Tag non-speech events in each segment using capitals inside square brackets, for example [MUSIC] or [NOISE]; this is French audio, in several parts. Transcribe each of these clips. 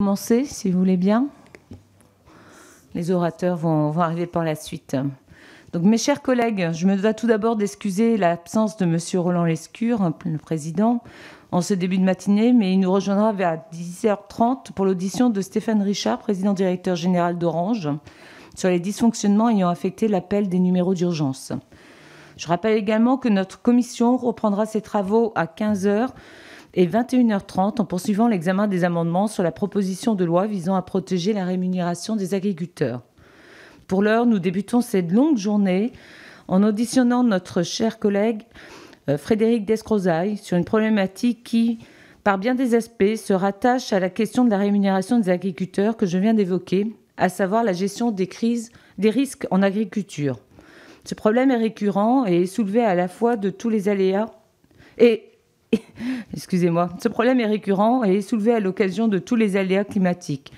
commencer, si vous voulez bien. Les orateurs vont, arriver par la suite. Donc, mes chers collègues, je me dois tout d'abord d'excuser l'absence de Monsieur Roland Lescure, le président, en ce début de matinée, mais il nous rejoindra vers 10h30 pour l'audition de Stéphane Richard, président-directeur général d'Orange, sur les dysfonctionnements ayant affecté l'appel des numéros d'urgence. Je rappelle également que notre commission reprendra ses travaux à 15h et 21h30 en poursuivant l'examen des amendements sur la proposition de loi visant à protéger la rémunération des agriculteurs. Pour l'heure, nous débutons cette longue journée en auditionnant notre cher collègue euh, Frédéric Descrozaille sur une problématique qui, par bien des aspects, se rattache à la question de la rémunération des agriculteurs que je viens d'évoquer, à savoir la gestion des crises, des risques en agriculture. Ce problème est récurrent et est soulevé à la fois de tous les aléas et [LAUGHS] Excusez-moi. Ce problème est récurrent et est soulevé à l'occasion de tous les aléas climatiques.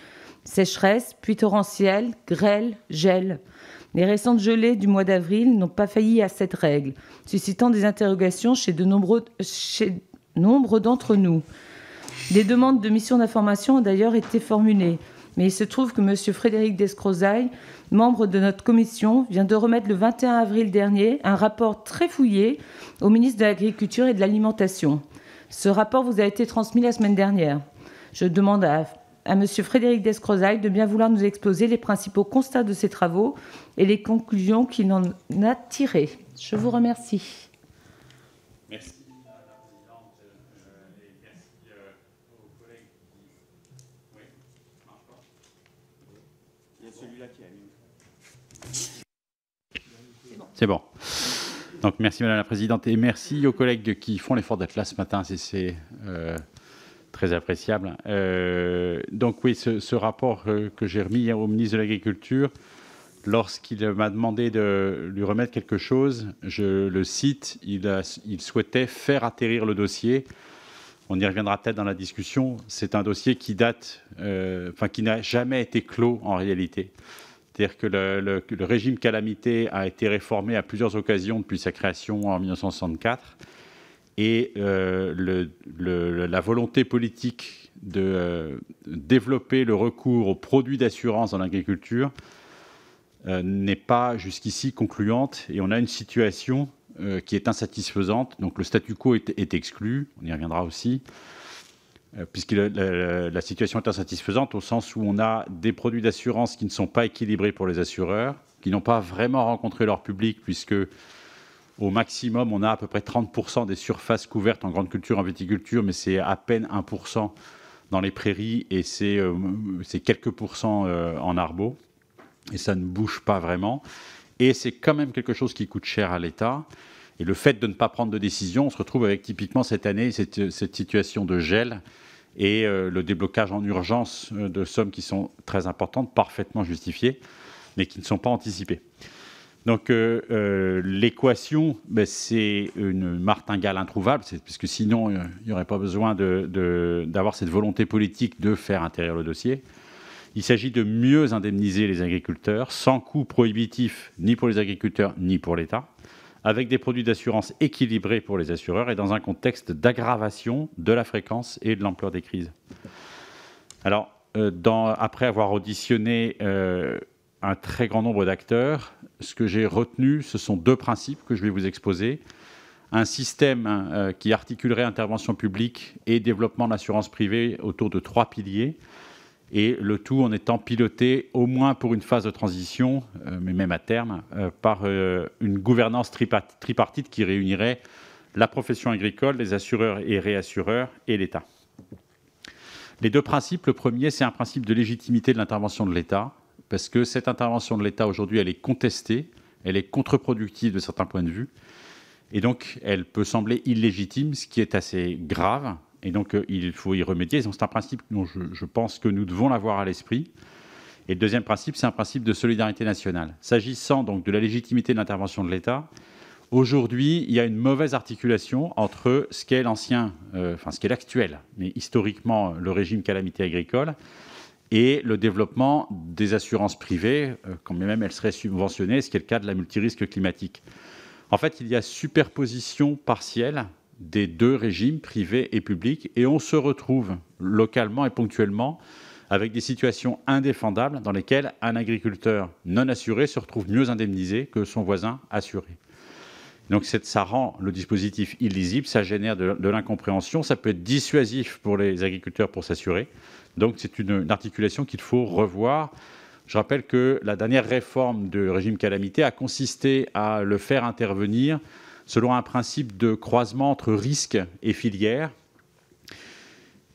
Sécheresse, puits torrentielle, grêle, gel. Les récentes gelées du mois d'avril n'ont pas failli à cette règle, suscitant des interrogations chez de nombreux, nombre d'entre nous. Des demandes de missions d'information ont d'ailleurs été formulées. Mais il se trouve que M. Frédéric Descrozaille, membre de notre commission, vient de remettre le 21 avril dernier un rapport très fouillé au ministre de l'Agriculture et de l'Alimentation. Ce rapport vous a été transmis la semaine dernière. Je demande à, M. Frédéric Descrozaille de bien vouloir nous exposer les principaux constats de ses travaux et les conclusions qu'il en a tirées. Je vous remercie. C'est bon. Donc merci Madame la Présidente et merci aux collègues qui font l'effort d'être là ce matin. C'est euh, très appréciable. Euh, donc oui, ce, rapport euh, que j'ai remis au ministre de l'Agriculture, lorsqu'il m'a demandé de lui remettre quelque chose, je le cite, il, il souhaitait faire atterrir le dossier. On y reviendra peut-être dans la discussion. C'est un dossier qui date, enfin qui n'a jamais été clos en réalité. C'est-à-dire que le, régime calamité a été réformé à plusieurs occasions depuis sa création en 1964. Et euh, la volonté politique de euh, développer le recours aux produits d'assurance dans l'agriculture euh, n'est pas jusqu'ici concluante. Et on a une situation qui est insatisfaisante. Donc le statu quo est exclu, on y reviendra aussi. Euh, puisque la, situation est insatisfaisante au sens où on a des produits d'assurance qui ne sont pas équilibrés pour les assureurs, qui n'ont pas vraiment rencontré leur public, puisque au maximum, on a à peu près 30% des surfaces couvertes en grande culture, en viticulture, mais c'est à peine 1% dans les prairies et c'est euh, quelques pourcents euh, en arbo. Et ça ne bouge pas vraiment. Et c'est quand même quelque chose qui coûte cher à l'État. Et le fait de ne pas prendre de décision, on se retrouve avec typiquement cette année cette situation de gel et euh, le déblocage en urgence euh, de sommes qui sont très importantes, parfaitement justifiées, mais qui ne sont pas anticipées. Donc euh, l'équation, ben, c'est une martingale introuvable, puisque sinon il n'y aurait pas besoin d'avoir cette volonté politique de faire intérieur le dossier. Il s'agit de mieux indemniser les agriculteurs, sans coût prohibitif ni pour les agriculteurs ni pour l'État avec des produits d'assurance équilibrés pour les assureurs et dans un contexte d'aggravation de la fréquence et de l'ampleur des crises. Alors, euh, après avoir auditionné euh, un très grand nombre d'acteurs, ce que j'ai retenu, ce sont deux principes que je vais vous exposer. Un système hein, euh, qui articulerait intervention publique et développement de l'assurance privée autour de trois piliers et le tout en étant piloté au moins pour une phase de transition, euh, mais même à terme, euh, par euh, une gouvernance tripartite qui réunirait la profession agricole, les assureurs et réassureurs et l'État. Les deux principes, le premier, c'est un principe de légitimité de l'intervention de l'État, parce que cette intervention de l'État aujourd'hui, elle est contestée, elle est contre-productive de certains points de vue, et donc elle peut sembler illégitime, ce qui est assez grave, et donc, euh, il faut y remédier. C'est un principe dont je, pense que nous devons l'avoir à l'esprit. Et le deuxième principe, c'est un principe de solidarité nationale. S'agissant donc de la légitimité de l'intervention de l'État, aujourd'hui, il y a une mauvaise articulation entre ce qu'est l'ancien, euh, enfin ce qu'est l'actuel, mais historiquement le régime calamité agricole, et le développement des assurances privées, euh, quand même elles seraient subventionnées, ce qui est le cas de la multirisque climatique. En fait, il y a superposition partielle des deux régimes privés et publics. Et on se retrouve localement et ponctuellement avec des situations indéfendables dans lesquelles un agriculteur non assuré se retrouve mieux indemnisé que son voisin assuré. Donc ça rend le dispositif illisible, ça génère de, l'incompréhension, ça peut être dissuasif pour les agriculteurs pour s'assurer. Donc c'est une, articulation qu'il faut revoir. Je rappelle que la dernière réforme du régime calamité a consisté à le faire intervenir selon un principe de croisement entre risque et filières.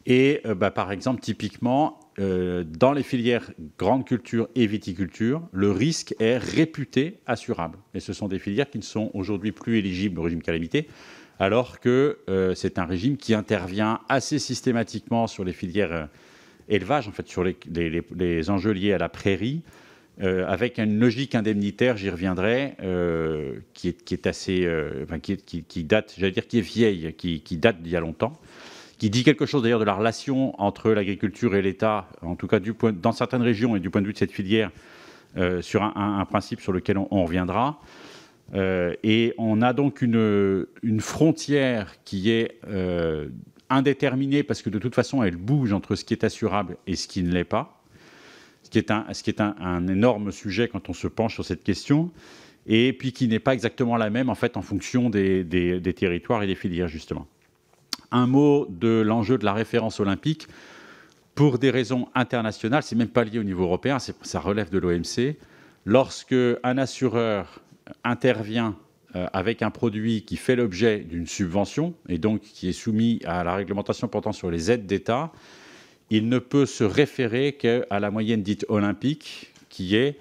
Et euh, bah, par exemple, typiquement, euh, dans les filières grande culture et viticulture, le risque est réputé assurable. Et ce sont des filières qui ne sont aujourd'hui plus éligibles au régime calamité, alors que euh, c'est un régime qui intervient assez systématiquement sur les filières élevage, en fait, sur les, les, les, enjeux liés à la prairie, euh, avec une logique indemnitaire, j'y reviendrai, euh, qui, est, qui, est, assez, euh, qui, date, j'allais dire, qui est vieille, qui, date d'il y a longtemps, qui dit quelque chose d'ailleurs de la relation entre l'agriculture et l'État, en tout cas du point, dans certaines régions et du point de vue de cette filière, sur un, principe sur lequel on, reviendra. et on a donc une, une frontière qui est indéterminée parce que de toute façon elle bouge entre ce qui est assurable et ce qui ne l'est pas ce qui est un, énorme sujet quand on se penche sur cette question, et puis qui n'est pas exactement la même en fait en fonction des, territoires et des filières justement. Un mot de l'enjeu de la référence olympique. Pour des raisons internationales, c'est même pas lié au niveau européen, ça relève de l'OMC. Lorsque un assureur intervient euh, avec un produit qui fait l'objet d'une subvention et donc qui est soumis à la réglementation portant sur les aides d'État, il ne peut se référer qu'à la moyenne dite olympique, qui est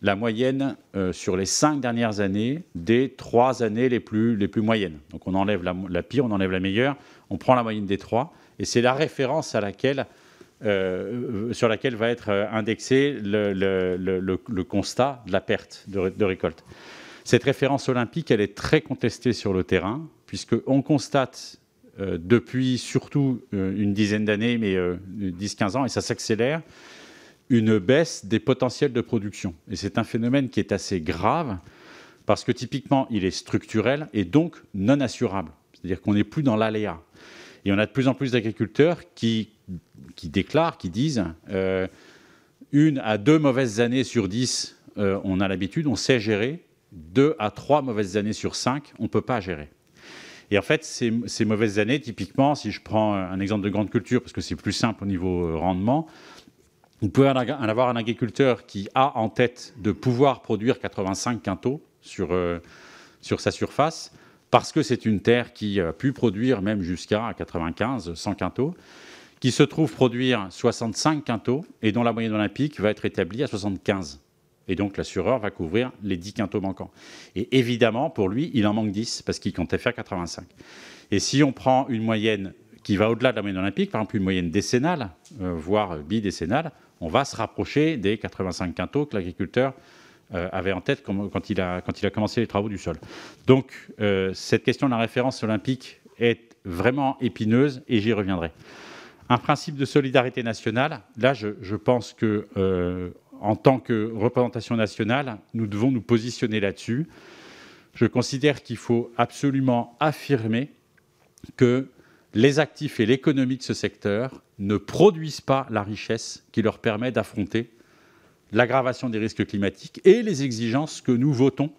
la moyenne euh, sur les cinq dernières années des trois années les plus, les plus moyennes. Donc on enlève la, pire, on enlève la meilleure, on prend la moyenne des trois, et c'est la référence euh, euh, sur laquelle va être indexé le, constat de la perte de, de récolte. Cette référence olympique, elle est très contestée sur le terrain, puisqu'on constate euh, depuis surtout euh, une dizaine d'années, mais 10-15 euh, ans, et ça s'accélère, une baisse des potentiels de production. Et c'est un phénomène qui est assez grave, parce que typiquement, il est structurel et donc non assurable. C'est-à-dire qu'on n'est plus dans l'aléa. Et on a de plus en plus d'agriculteurs qui, déclarent, qui disent, une à deux mauvaises années sur dix, on a l'habitude, on sait gérer. Deux à trois mauvaises années sur cinq, on ne peut pas gérer. Et en fait, ces, mauvaises années, typiquement, si je prends un exemple de grande culture, parce que c'est plus simple au niveau euh, rendement, vous pouvez avoir un agriculteur qui a en tête de pouvoir produire 85 quintaux sur, euh, sur sa surface, parce que c'est une terre qui a pu produire même jusqu'à 95, 100 quintaux, qui se trouve produire 65 quintaux et dont la moyenne olympique va être établie à 75. Et donc l'assureur va couvrir les 10 quintaux manquants. Et évidemment, pour lui, il en manque 10 parce qu'il comptait faire 85. Et si on prend une moyenne qui va au-delà de la moyenne olympique, par exemple une moyenne décennale, voire euh, voire bidécennale, on va se rapprocher des 85 quintaux que l'agriculteur euh, avait en tête quand il, a, quand il, a, commencé les travaux du sol. Donc euh, cette question de la référence olympique est vraiment épineuse et j'y reviendrai. Un principe de solidarité nationale, là je, je pense que en tant que représentation nationale, nous devons nous positionner là-dessus. Je considère qu'il faut absolument affirmer que les actifs et l'économie de ce secteur ne produisent pas la richesse qui leur permet d'affronter l'aggravation des risques climatiques et les exigences que nous votons.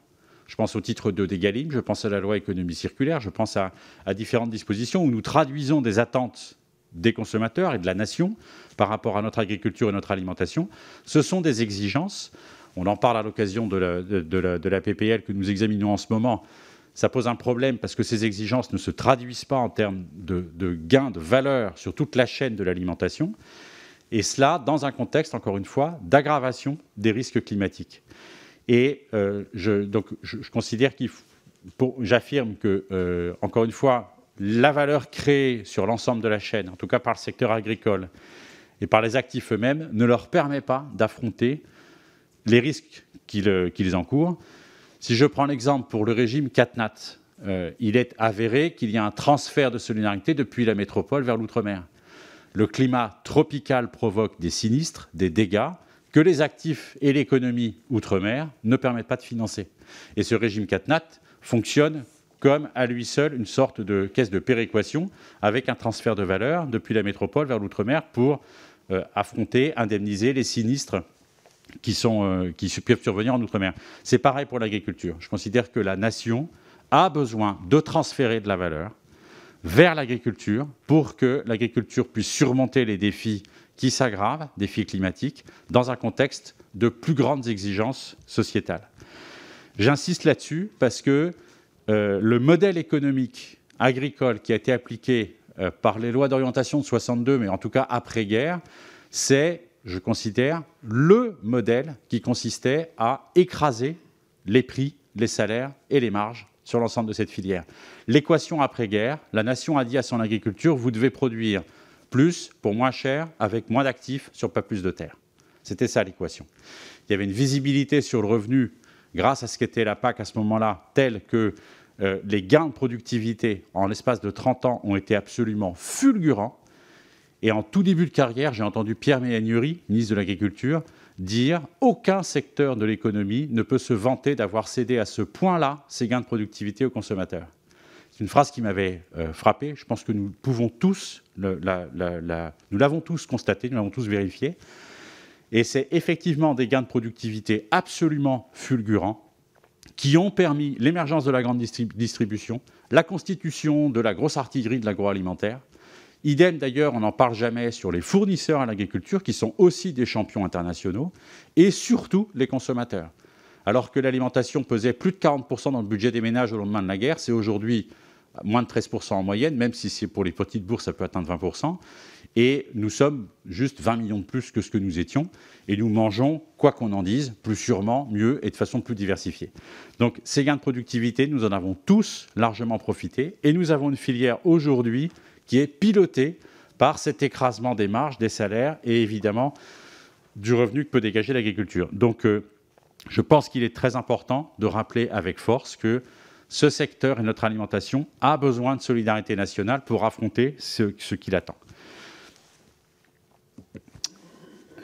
Je pense au titre de des je pense à la loi économie circulaire, je pense à différentes dispositions où nous traduisons des attentes des consommateurs et de la nation par rapport à notre agriculture et notre alimentation. Ce sont des exigences. On en parle à l'occasion de la, de, PPL que nous examinons en ce moment. Ça pose un problème parce que ces exigences ne se traduisent pas en termes de, de gains de valeur sur toute la chaîne de l'alimentation. Et cela dans un contexte, encore une fois, d'aggravation des risques climatiques. Et euh, je, donc, je, considère qu'il j'affirme que, euh, encore une fois, la valeur créée sur l'ensemble de la chaîne, en tout cas par le secteur agricole et par les actifs eux-mêmes, ne leur permet pas d'affronter les risques qu'ils euh, encourent. Si je prends l'exemple pour le régime CatNat, euh, il est avéré qu'il y a un transfert de solidarité depuis la métropole vers l'outre-mer. Le climat tropical provoque des sinistres, des dégâts que les actifs et l'économie outre-mer ne permettent pas de financer. Et ce régime CatNat fonctionne comme à lui seul une sorte de caisse de péréquation avec un transfert de valeur depuis la métropole vers l'outre-mer pour euh, affronter, indemniser les sinistres qui, sont, euh, qui peuvent survenir en Outre-mer. C'est pareil pour l'agriculture. Je considère que la nation a besoin de transférer de la valeur vers l'agriculture pour que l'agriculture puisse surmonter les défis qui s'aggravent, défis climatiques, dans un contexte de plus grandes exigences sociétales. J'insiste là-dessus parce que euh, le modèle économique agricole qui a été appliqué euh, par les lois d'orientation de 62, mais en tout cas après-guerre, c'est, je considère, le modèle qui consistait à écraser les prix, les salaires et les marges sur l'ensemble de cette filière. L'équation après-guerre, la nation a dit à son agriculture, vous devez produire plus pour moins cher, avec moins d'actifs, sur pas plus de terres. C'était ça l'équation. Il y avait une visibilité sur le revenu grâce à ce qu'était la PAC à ce moment-là, telle que euh, les gains de productivité en l'espace de 30 ans ont été absolument fulgurants. Et en tout début de carrière, j'ai entendu Pierre Méhaignerie, ministre de l'Agriculture, dire aucun secteur de l'économie ne peut se vanter d'avoir cédé à ce point-là ses gains de productivité aux consommateurs. C'est une phrase qui m'avait euh, frappé. Je pense que nous pouvons tous, nous l'avons tous constaté, nous l'avons tous vérifié. Et c'est effectivement des gains de productivité absolument fulgurants qui ont permis l'émergence de la grande distribution, la constitution de la grosse artillerie de l'agroalimentaire. Idem d'ailleurs, on n'en parle jamais sur les fournisseurs à l'agriculture, qui sont aussi des champions internationaux, et surtout les consommateurs. Alors que l'alimentation pesait plus de 40% dans le budget des ménages au lendemain de la guerre, c'est aujourd'hui moins de 13% en moyenne, même si c'est pour les petites bourses, ça peut atteindre 20%. Et nous sommes juste 20 millions de plus que ce que nous étions. Et nous mangeons, quoi qu'on en dise, plus sûrement, mieux et de façon plus diversifiée. Donc ces gains de productivité, nous en avons tous largement profité. Et nous avons une filière aujourd'hui qui est pilotée par cet écrasement des marges, des salaires et évidemment du revenu que peut dégager l'agriculture. Donc euh, je pense qu'il est très important de rappeler avec force que ce secteur et notre alimentation a besoin de solidarité nationale pour affronter ce, ce qu'il attend.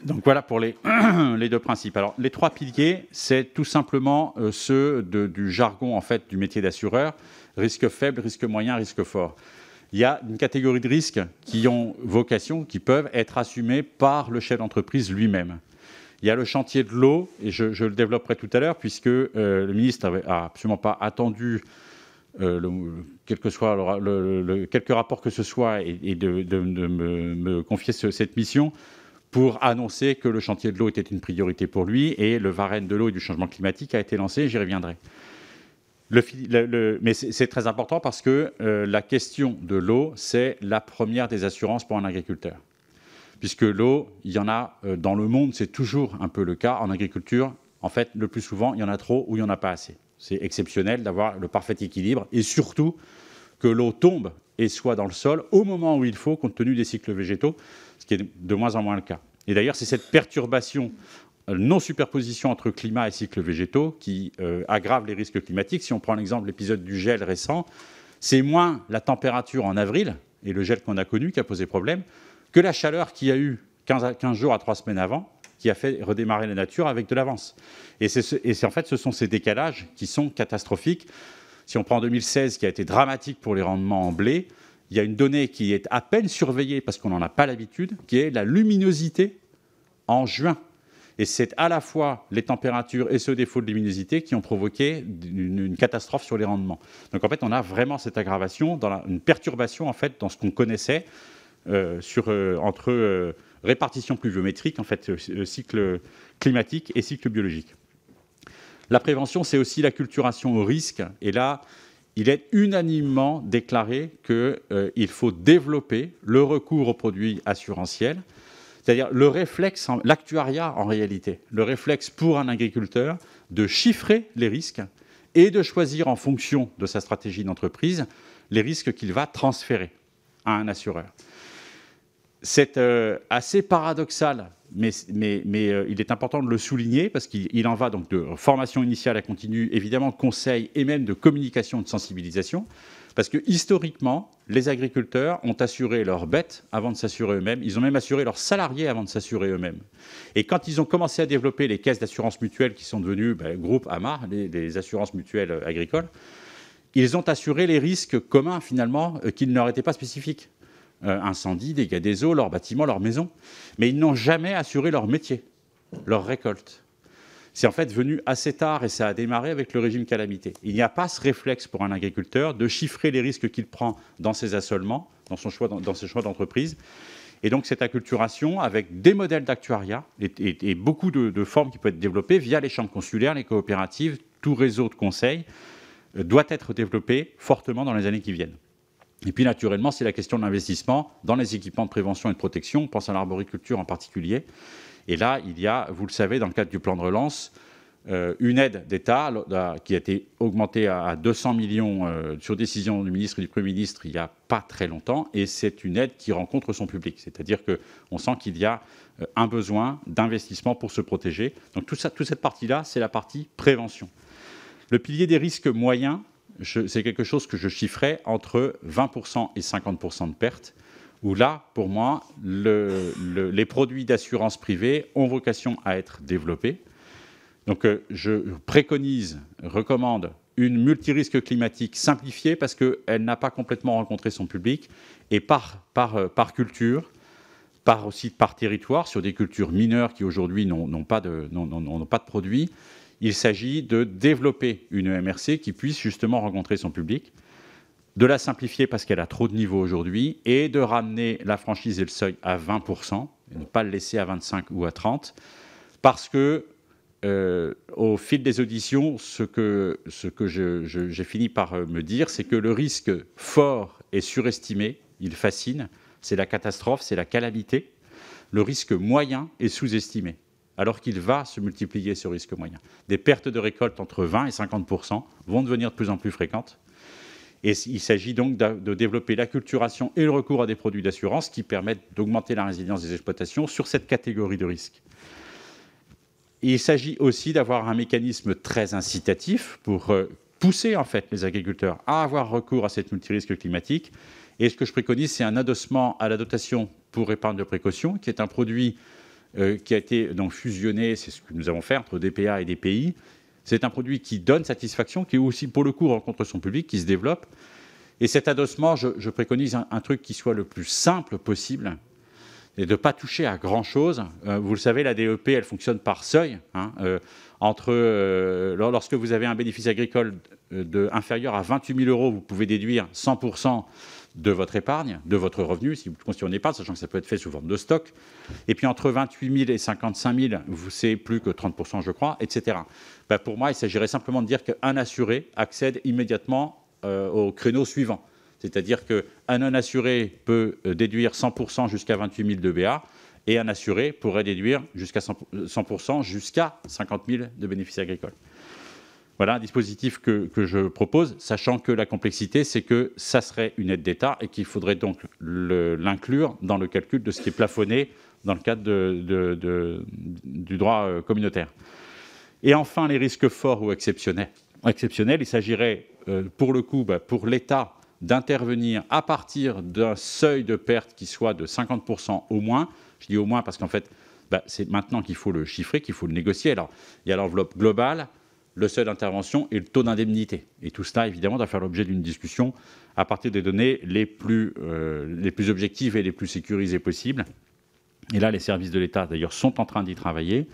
Donc voilà pour les, [CLEARS THROAT] les deux principes. Alors les trois piliers, c'est tout simplement euh, ceux du jargon en fait du métier d'assureur risque faible, risque moyen, risque fort. Il y a une catégorie de risques qui ont vocation, qui peuvent être assumés par le chef d'entreprise lui-même. Il y a le chantier de l'eau, et je, le développerai tout à l'heure, puisque euh, le ministre n'a absolument pas attendu euh, quel que soit le, rapport que ce soit, et, de, me, confier cette mission pour annoncer que le chantier de l'eau était une priorité pour lui et le Varenne de l'eau et du changement climatique a été lancé, j'y reviendrai. mais c'est très important parce que euh, la question de l'eau, c'est la première des assurances pour un agriculteur. Puisque l'eau, il y en a euh, dans le monde, c'est toujours un peu le cas. En agriculture, en fait, le plus souvent, il y en a trop ou il n'y en a pas assez. C'est exceptionnel d'avoir le parfait équilibre et surtout que l'eau tombe et soit dans le sol au moment où il faut, compte tenu des cycles végétaux ce qui est de moins en moins le cas. Et d'ailleurs, c'est cette perturbation euh, non-superposition entre climat et cycles végétaux qui euh, aggrave les risques climatiques. Si on prend l'exemple de l'épisode du gel récent, c'est moins la température en avril et le gel qu'on a connu qui a posé problème que la chaleur qu'il y a eu 15, jours à 3 semaines avant qui a fait redémarrer la nature avec de l'avance. Et, c'est et en fait, ce sont ces décalages qui sont catastrophiques. Si on prend 2016, qui a été dramatique pour les rendements en blé, il y a une donnée qui est à peine surveillée parce qu'on n'en a pas l'habitude, qui est la luminosité en juin. Et c'est à la fois les températures et ce défaut de luminosité qui ont provoqué une, catastrophe sur les rendements. Donc en fait, on a vraiment cette aggravation, dans une perturbation en fait dans ce qu'on connaissait euh, sur, euh, entre euh, répartition pluviométrique, en fait, cycle climatique et cycle biologique. La prévention, c'est aussi la culturation au risque. Et là, il est unanimement déclaré qu'il euh, faut développer le recours aux produits assurantiels, c'est-à-dire le réflexe, l'actuariat en réalité, le réflexe pour un agriculteur de chiffrer les risques et de choisir en fonction de sa stratégie d'entreprise les risques qu'il va transférer à un assureur. C'est euh, assez paradoxal, mais, euh, il est important de le souligner parce qu'il en va donc de formation initiale à continue, évidemment de conseil et même de communication, de sensibilisation. Parce que historiquement, les agriculteurs ont assuré leurs bêtes avant de s'assurer eux-mêmes. Ils ont même assuré leurs salariés avant de s'assurer eux-mêmes. Et quand ils ont commencé à développer les caisses d'assurance mutuelle qui sont devenues ben, groupe AMAR, les, assurances mutuelles agricoles, ils ont assuré les risques communs finalement euh, qui ne leur étaient pas spécifiques. Euh, incendies, dégâts des eaux, leurs bâtiments, leurs maisons. Mais ils n'ont jamais assuré leur métier, leur récolte. C'est en fait venu assez tard et ça a démarré avec le régime calamité. Il n'y a pas ce réflexe pour un agriculteur de chiffrer les risques qu'il prend dans ses assolements, dans, son choix, dans, ses choix d'entreprise. Et donc cette acculturation, avec des modèles d'actuariat et, beaucoup de, formes qui peuvent être développées via les chambres consulaires, les coopératives, tout réseau de conseils, euh, doit être développée fortement dans les années qui viennent. Et puis naturellement, c'est la question de l'investissement dans les équipements de prévention et de protection. On pense à l'arboriculture en particulier. Et là, il y a, vous le savez, dans le cadre du plan de relance, euh, une aide d'État qui a été augmentée à 200 millions euh, sur décision du ministre et du Premier ministre il n'y a pas très longtemps. Et c'est une aide qui rencontre son public. C'est-à-dire qu'on sent qu'il y a euh, un besoin d'investissement pour se protéger. Donc tout toute cette partie-là, c'est la partie prévention. Le pilier des risques moyens, c'est quelque chose que je chiffrais entre 20% et 50% de pertes, où là, pour moi, les produits d'assurance privée ont vocation à être développés. Donc euh, je préconise, recommande une multirisque climatique simplifiée parce qu'elle n'a pas complètement rencontré son public et par, par, euh, culture, par aussi par territoire, sur des cultures mineures qui aujourd'hui n'ont pas, de, pas de produits, il s'agit de développer une e MRC qui puisse justement rencontrer son public, de la simplifier parce qu'elle a trop de niveaux aujourd'hui, et de ramener la franchise et le seuil à 20%, et ne pas le laisser à 25 ou à 30, parce que euh, au fil des auditions, ce que, ce que j'ai fini par euh, me dire, c'est que le risque fort est surestimé, il fascine, c'est la catastrophe, c'est la calamité. Le risque moyen est sous-estimé alors qu'il va se multiplier ce risque moyen. Des pertes de récolte entre 20 et 50 vont devenir de plus en plus fréquentes. Et il s'agit donc de développer l'acculturation et le recours à des produits d'assurance qui permettent d'augmenter la résilience des exploitations sur cette catégorie de risque. Il s'agit aussi d'avoir un mécanisme très incitatif pour euh, pousser en fait les agriculteurs à avoir recours à cette multirisque climatique. Et ce que je préconise, c'est un adossement à la dotation pour épargne de précaution, qui est un produit euh, qui a été donc fusionné, c'est ce que nous avons fait entre DPA et DPI. C'est un produit qui donne satisfaction, qui aussi pour le coup rencontre son public, qui se développe. Et cet adossement, je, préconise un, truc qui soit le plus simple possible et de ne pas toucher à grand-chose. Euh, vous le savez, la DEP, elle fonctionne par seuil. Hein, euh, entre, lorsque vous avez un bénéfice agricole inférieur à 28 000 euros, vous pouvez déduire 100 de votre épargne, de votre revenu, si vous constituez une épargne, sachant que ça peut être fait sous forme de stock. Et puis entre 28 000 et 55 000, c'est plus que 30 je crois, etc. Bah, pour moi, il s'agirait simplement de dire qu'un assuré accède immédiatement euh, au créneau suivant. C'est-à-dire qu'un non-assuré peut euh, déduire 100 jusqu'à 28 000 de BA, et un assuré pourrait déduire jusqu'à 100%, 100 euh, jusqu'à 50 000 de bénéfices agricoles. Voilà un dispositif que, je propose, sachant que la complexité, c'est que ça serait une aide d'État et qu'il faudrait donc l'inclure dans le calcul de ce qui est plafonné dans le cadre de, du droit euh, communautaire. Et enfin, les risques forts ou exceptionnels. il s'agirait, euh, pour le coup, bah, pour l'État, d'intervenir à partir d'un seuil de perte qui soit de 50% au moins. Je dis au moins parce qu'en fait, bah, c'est maintenant qu'il faut le chiffrer, qu'il faut le négocier. Alors, il y a l'enveloppe globale, le seul intervention est le taux d'indemnité. Et tout cela, évidemment, doit faire l'objet d'une discussion à partir des données euh, les plus, objectives et les plus sécurisées possibles. Et là, les services de l'État, d'ailleurs, sont en train d'y travailler.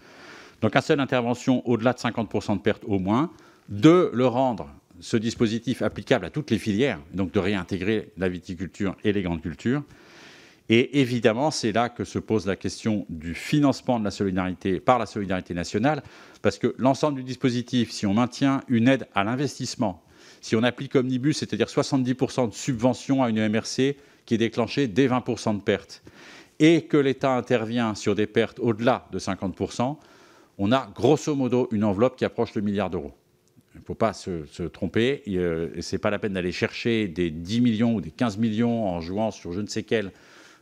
Donc, un seul intervention au-delà de 50% de perte au moins. de le rendre ce dispositif applicable à toutes les filières, donc de réintégrer la viticulture et les grandes cultures. Et évidemment, c'est là que se pose la question du financement de la solidarité par la solidarité nationale, parce que l'ensemble du dispositif, si on maintient une aide à l'investissement, si on applique Omnibus, c'est-à-dire 70% de subvention à une MRC qui est déclenchée dès 20% de pertes, et que l'État intervient sur des pertes au-delà de 50%, on a grosso modo une enveloppe qui approche le milliard d'euros. Il ne faut pas se, tromper. Euh, Ce n'est pas la peine d'aller chercher des 10 millions ou des 15 millions en jouant sur je ne sais quel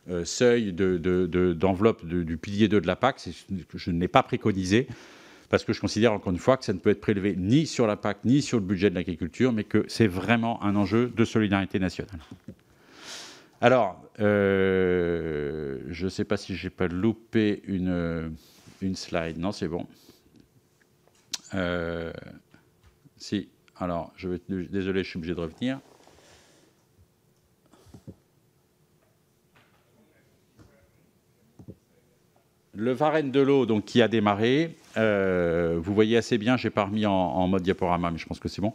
euh, seuil d'enveloppe du pilier 2 de la PAC, je n'ai pas préconisé, parce que je considère encore une fois que ça ne peut être prélevé ni sur la PAC, ni sur le budget de l'agriculture, mais que c'est vraiment un enjeu de solidarité nationale. Alors, euh, je ne sais pas si j'ai pas loupé une, euh, une slide. Non, c'est bon. si, alors, je vais, désolé, je suis obligé de revenir. le Varenne de l'eau donc, qui a démarré, euh, vous voyez assez bien, j'ai pas remis en, mode diaporama, mais je pense que c'est bon.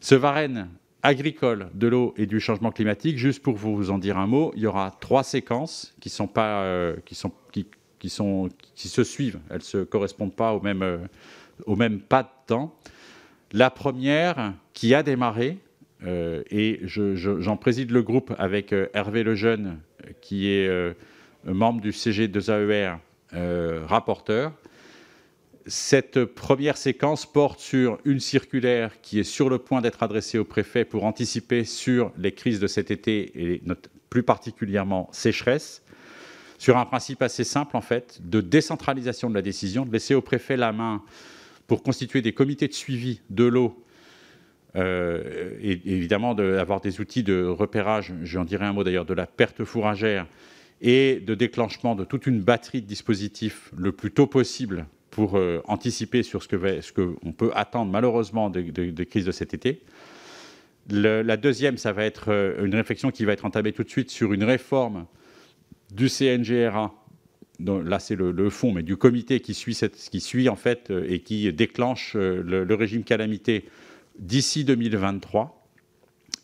Ce Varenne agricole de l'eau et du changement climatique, juste pour vous en dire un mot, il y aura trois séquences qui sont pas, euh, qui sont, qui, sont, qui se suivent, elles se correspondent pas au même, euh, au même pas de temps. La première qui a démarré, et j'en préside le groupe avec Hervé Lejeune, qui est membre du CG2AER euh, rapporteur. Cette première séquence porte sur une circulaire qui est sur le point d'être adressée au préfet pour anticiper sur les crises de cet été et plus particulièrement sécheresse, sur un principe assez simple en fait, de décentralisation de la décision, de laisser au préfet la main pour constituer des comités de suivi de l'eau euh, et évidemment d'avoir des outils de repérage, j'en dirais un mot d'ailleurs, de la perte fourragère et de déclenchement de toute une batterie de dispositifs le plus tôt possible pour euh, anticiper sur ce qu'on ce que peut attendre malheureusement des crises de cet été. la deuxième, ça va être euh, une réflexion qui va être entamée tout de suite sur une réforme du CNGRA. là, c'est le, fonds, fond, mais du comité qui suit, qui suit en fait euh, et qui déclenche le, le régime calamité d'ici 2023.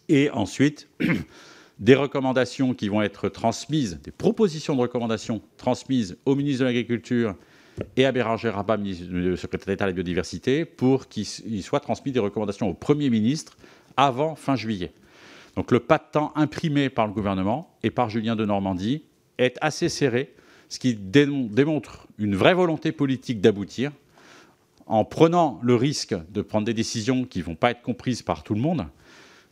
Et ensuite, [CLEARS THROAT] des recommandations qui vont être transmises, des propositions de recommandations transmises au ministre de l'Agriculture et à Béranger Rabat, secrétaire d'État à la biodiversité, pour qu'il soit transmis des recommandations au Premier ministre avant fin juillet. Donc le pas de temps imprimé par le gouvernement et par Julien de Normandie est assez serré, ce qui démontre une vraie volonté politique d'aboutir en prenant le risque de prendre des décisions qui ne vont pas être comprises par tout le monde,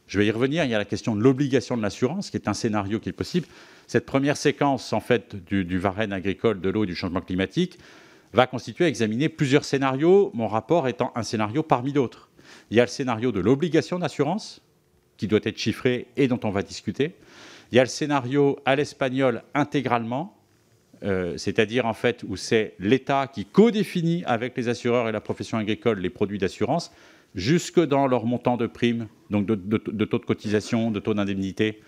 je vais y revenir. Il y a la question de l'obligation de l'assurance, qui est un scénario qui est possible. Cette première séquence, en fait, du, du Varenne agricole, de l'eau et du changement climatique, va constituer à examiner plusieurs scénarios, mon rapport étant un scénario parmi d'autres. Il y a le scénario de l'obligation d'assurance, qui doit être chiffré et dont on va discuter. Il y a le scénario à l'espagnol intégralement, euh, c'est-à-dire en fait où c'est l'État qui co-définit avec les assureurs et la profession agricole les produits d'assurance jusque dans leur montant de primes, donc de, taux de cotisation, de taux d'indemnité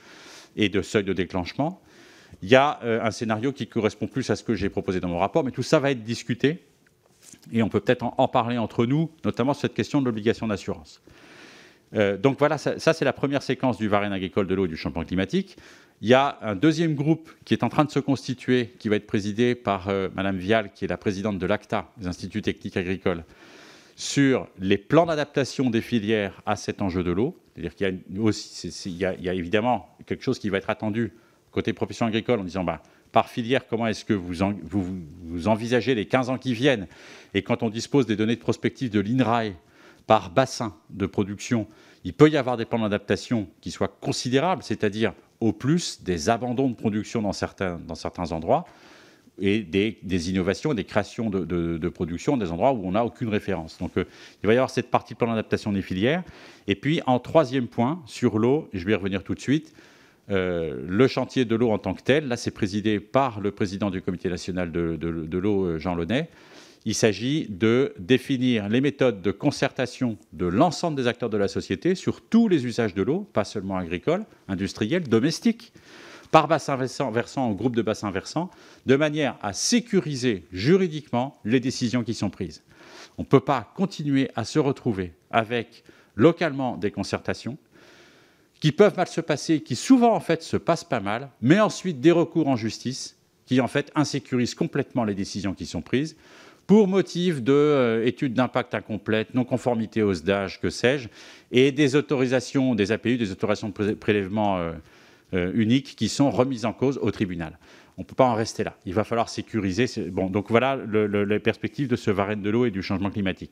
et de seuil de déclenchement. Il y a euh, un scénario qui correspond plus à ce que j'ai proposé dans mon rapport, mais tout ça va être discuté et on peut peut-être en, parler entre nous, notamment sur cette question de l'obligation d'assurance. Euh, donc voilà, ça, c'est la première séquence du Varenne agricole de l'eau et du changement climatique. Il y a un deuxième groupe qui est en train de se constituer, qui va être présidé par euh, Madame Vial, qui est la présidente de l'ACTA, des Instituts techniques agricoles, sur les plans d'adaptation des filières à cet enjeu de l'eau. C'est-à-dire qu'il y, a évidemment quelque chose qui va être attendu côté profession agricole en disant bah, par filière, comment est-ce que vous, envisagez les 15 ans qui viennent Et quand on dispose des données de prospective de l'INRAE par bassin de production, il peut y avoir des plans d'adaptation qui soient considérables, c'est-à-dire au plus des abandons de production dans certains endroits et des, innovations, des créations de, production, des endroits où on n'a aucune référence. Donc euh, il va y avoir cette partie de plan d'adaptation des filières. Et puis en troisième point, sur l'eau, je vais y revenir tout de suite, euh, le chantier de l'eau en tant que tel, là c'est présidé par le président du comité national de, de l'eau, euh, Jean Launay. Il s'agit de définir les méthodes de concertation de l'ensemble des acteurs de la société sur tous les usages de l'eau, pas seulement agricoles, industriels, domestiques par bassin versant, versant ou groupe de bassin versant, de manière à sécuriser juridiquement les décisions qui sont prises. On ne peut pas continuer à se retrouver avec localement des concertations qui peuvent mal se passer, qui souvent en fait se passent pas mal, mais ensuite des recours en justice qui en fait insécurisent complètement les décisions qui sont prises pour motif de euh, d'impact incomplètes, non-conformité aux d'âge, que sais-je, et des autorisations, des APU, des autorisations de prélèvement euh, euh, uniques qui sont remises en cause au tribunal. On ne peut pas en rester là. Il va falloir sécuriser. Bon, donc voilà les perspectives de ce Varenne de l'eau et du changement climatique.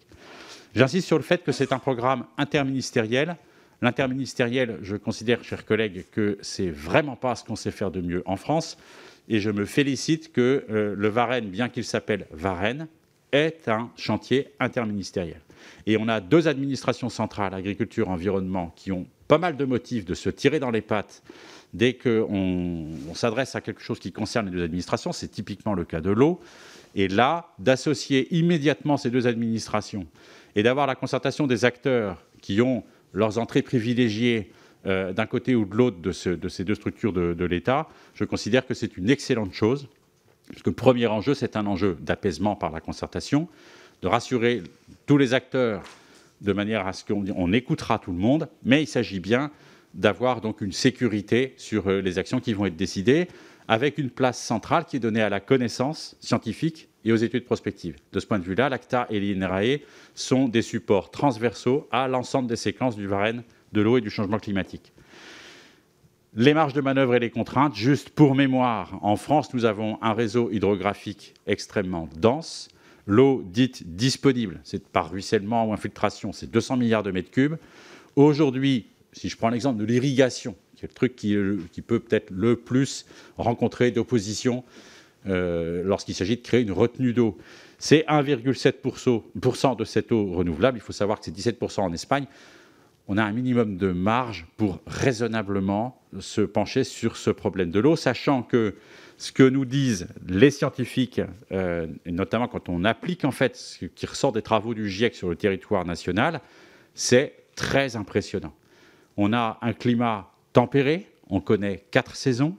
J'insiste sur le fait que c'est un programme interministériel. L'interministériel, je considère, chers collègues, que c'est vraiment pas ce qu'on sait faire de mieux en France. Et je me félicite que euh, le Varenne, bien qu'il s'appelle Varenne, est un chantier interministériel. Et on a deux administrations centrales, agriculture, environnement, qui ont pas mal de motifs de se tirer dans les pattes dès qu'on s'adresse à quelque chose qui concerne les deux administrations, c'est typiquement le cas de l'eau, et là, d'associer immédiatement ces deux administrations et d'avoir la concertation des acteurs qui ont leurs entrées privilégiées euh, d'un côté ou de l'autre de, ces deux structures de, l'État, je considère que c'est une excellente chose, puisque le premier enjeu, c'est un enjeu d'apaisement par la concertation, de rassurer tous les acteurs de manière à ce qu'on on écoutera tout le monde, mais il s'agit bien d'avoir donc une sécurité sur euh, les actions qui vont être décidées, avec une place centrale qui est donnée à la connaissance scientifique et aux études prospectives. De ce point de vue-là, l'ACTA et l'INRAE sont des supports transversaux à l'ensemble des séquences du Varenne de l'eau et du changement climatique. Les marges de manœuvre et les contraintes, juste pour mémoire, en France, nous avons un réseau hydrographique extrêmement dense. L'eau dite disponible, c'est par ruissellement ou infiltration, c'est 200 milliards de mètres cubes. Aujourd'hui, si je prends l'exemple de l'irrigation, qui est le truc qui, euh, peut peut-être le plus rencontrer d'opposition euh, lorsqu'il s'agit de créer une retenue d'eau, c'est 1,7% de cette eau renouvelable. Il faut savoir que c'est 17% en Espagne. On a un minimum de marge pour raisonnablement se pencher sur ce problème de l'eau, sachant que ce que nous disent les scientifiques, euh, notamment quand on applique en fait ce qui ressort des travaux du GIEC sur le territoire national, c'est très impressionnant. On a un climat tempéré, on connaît quatre saisons,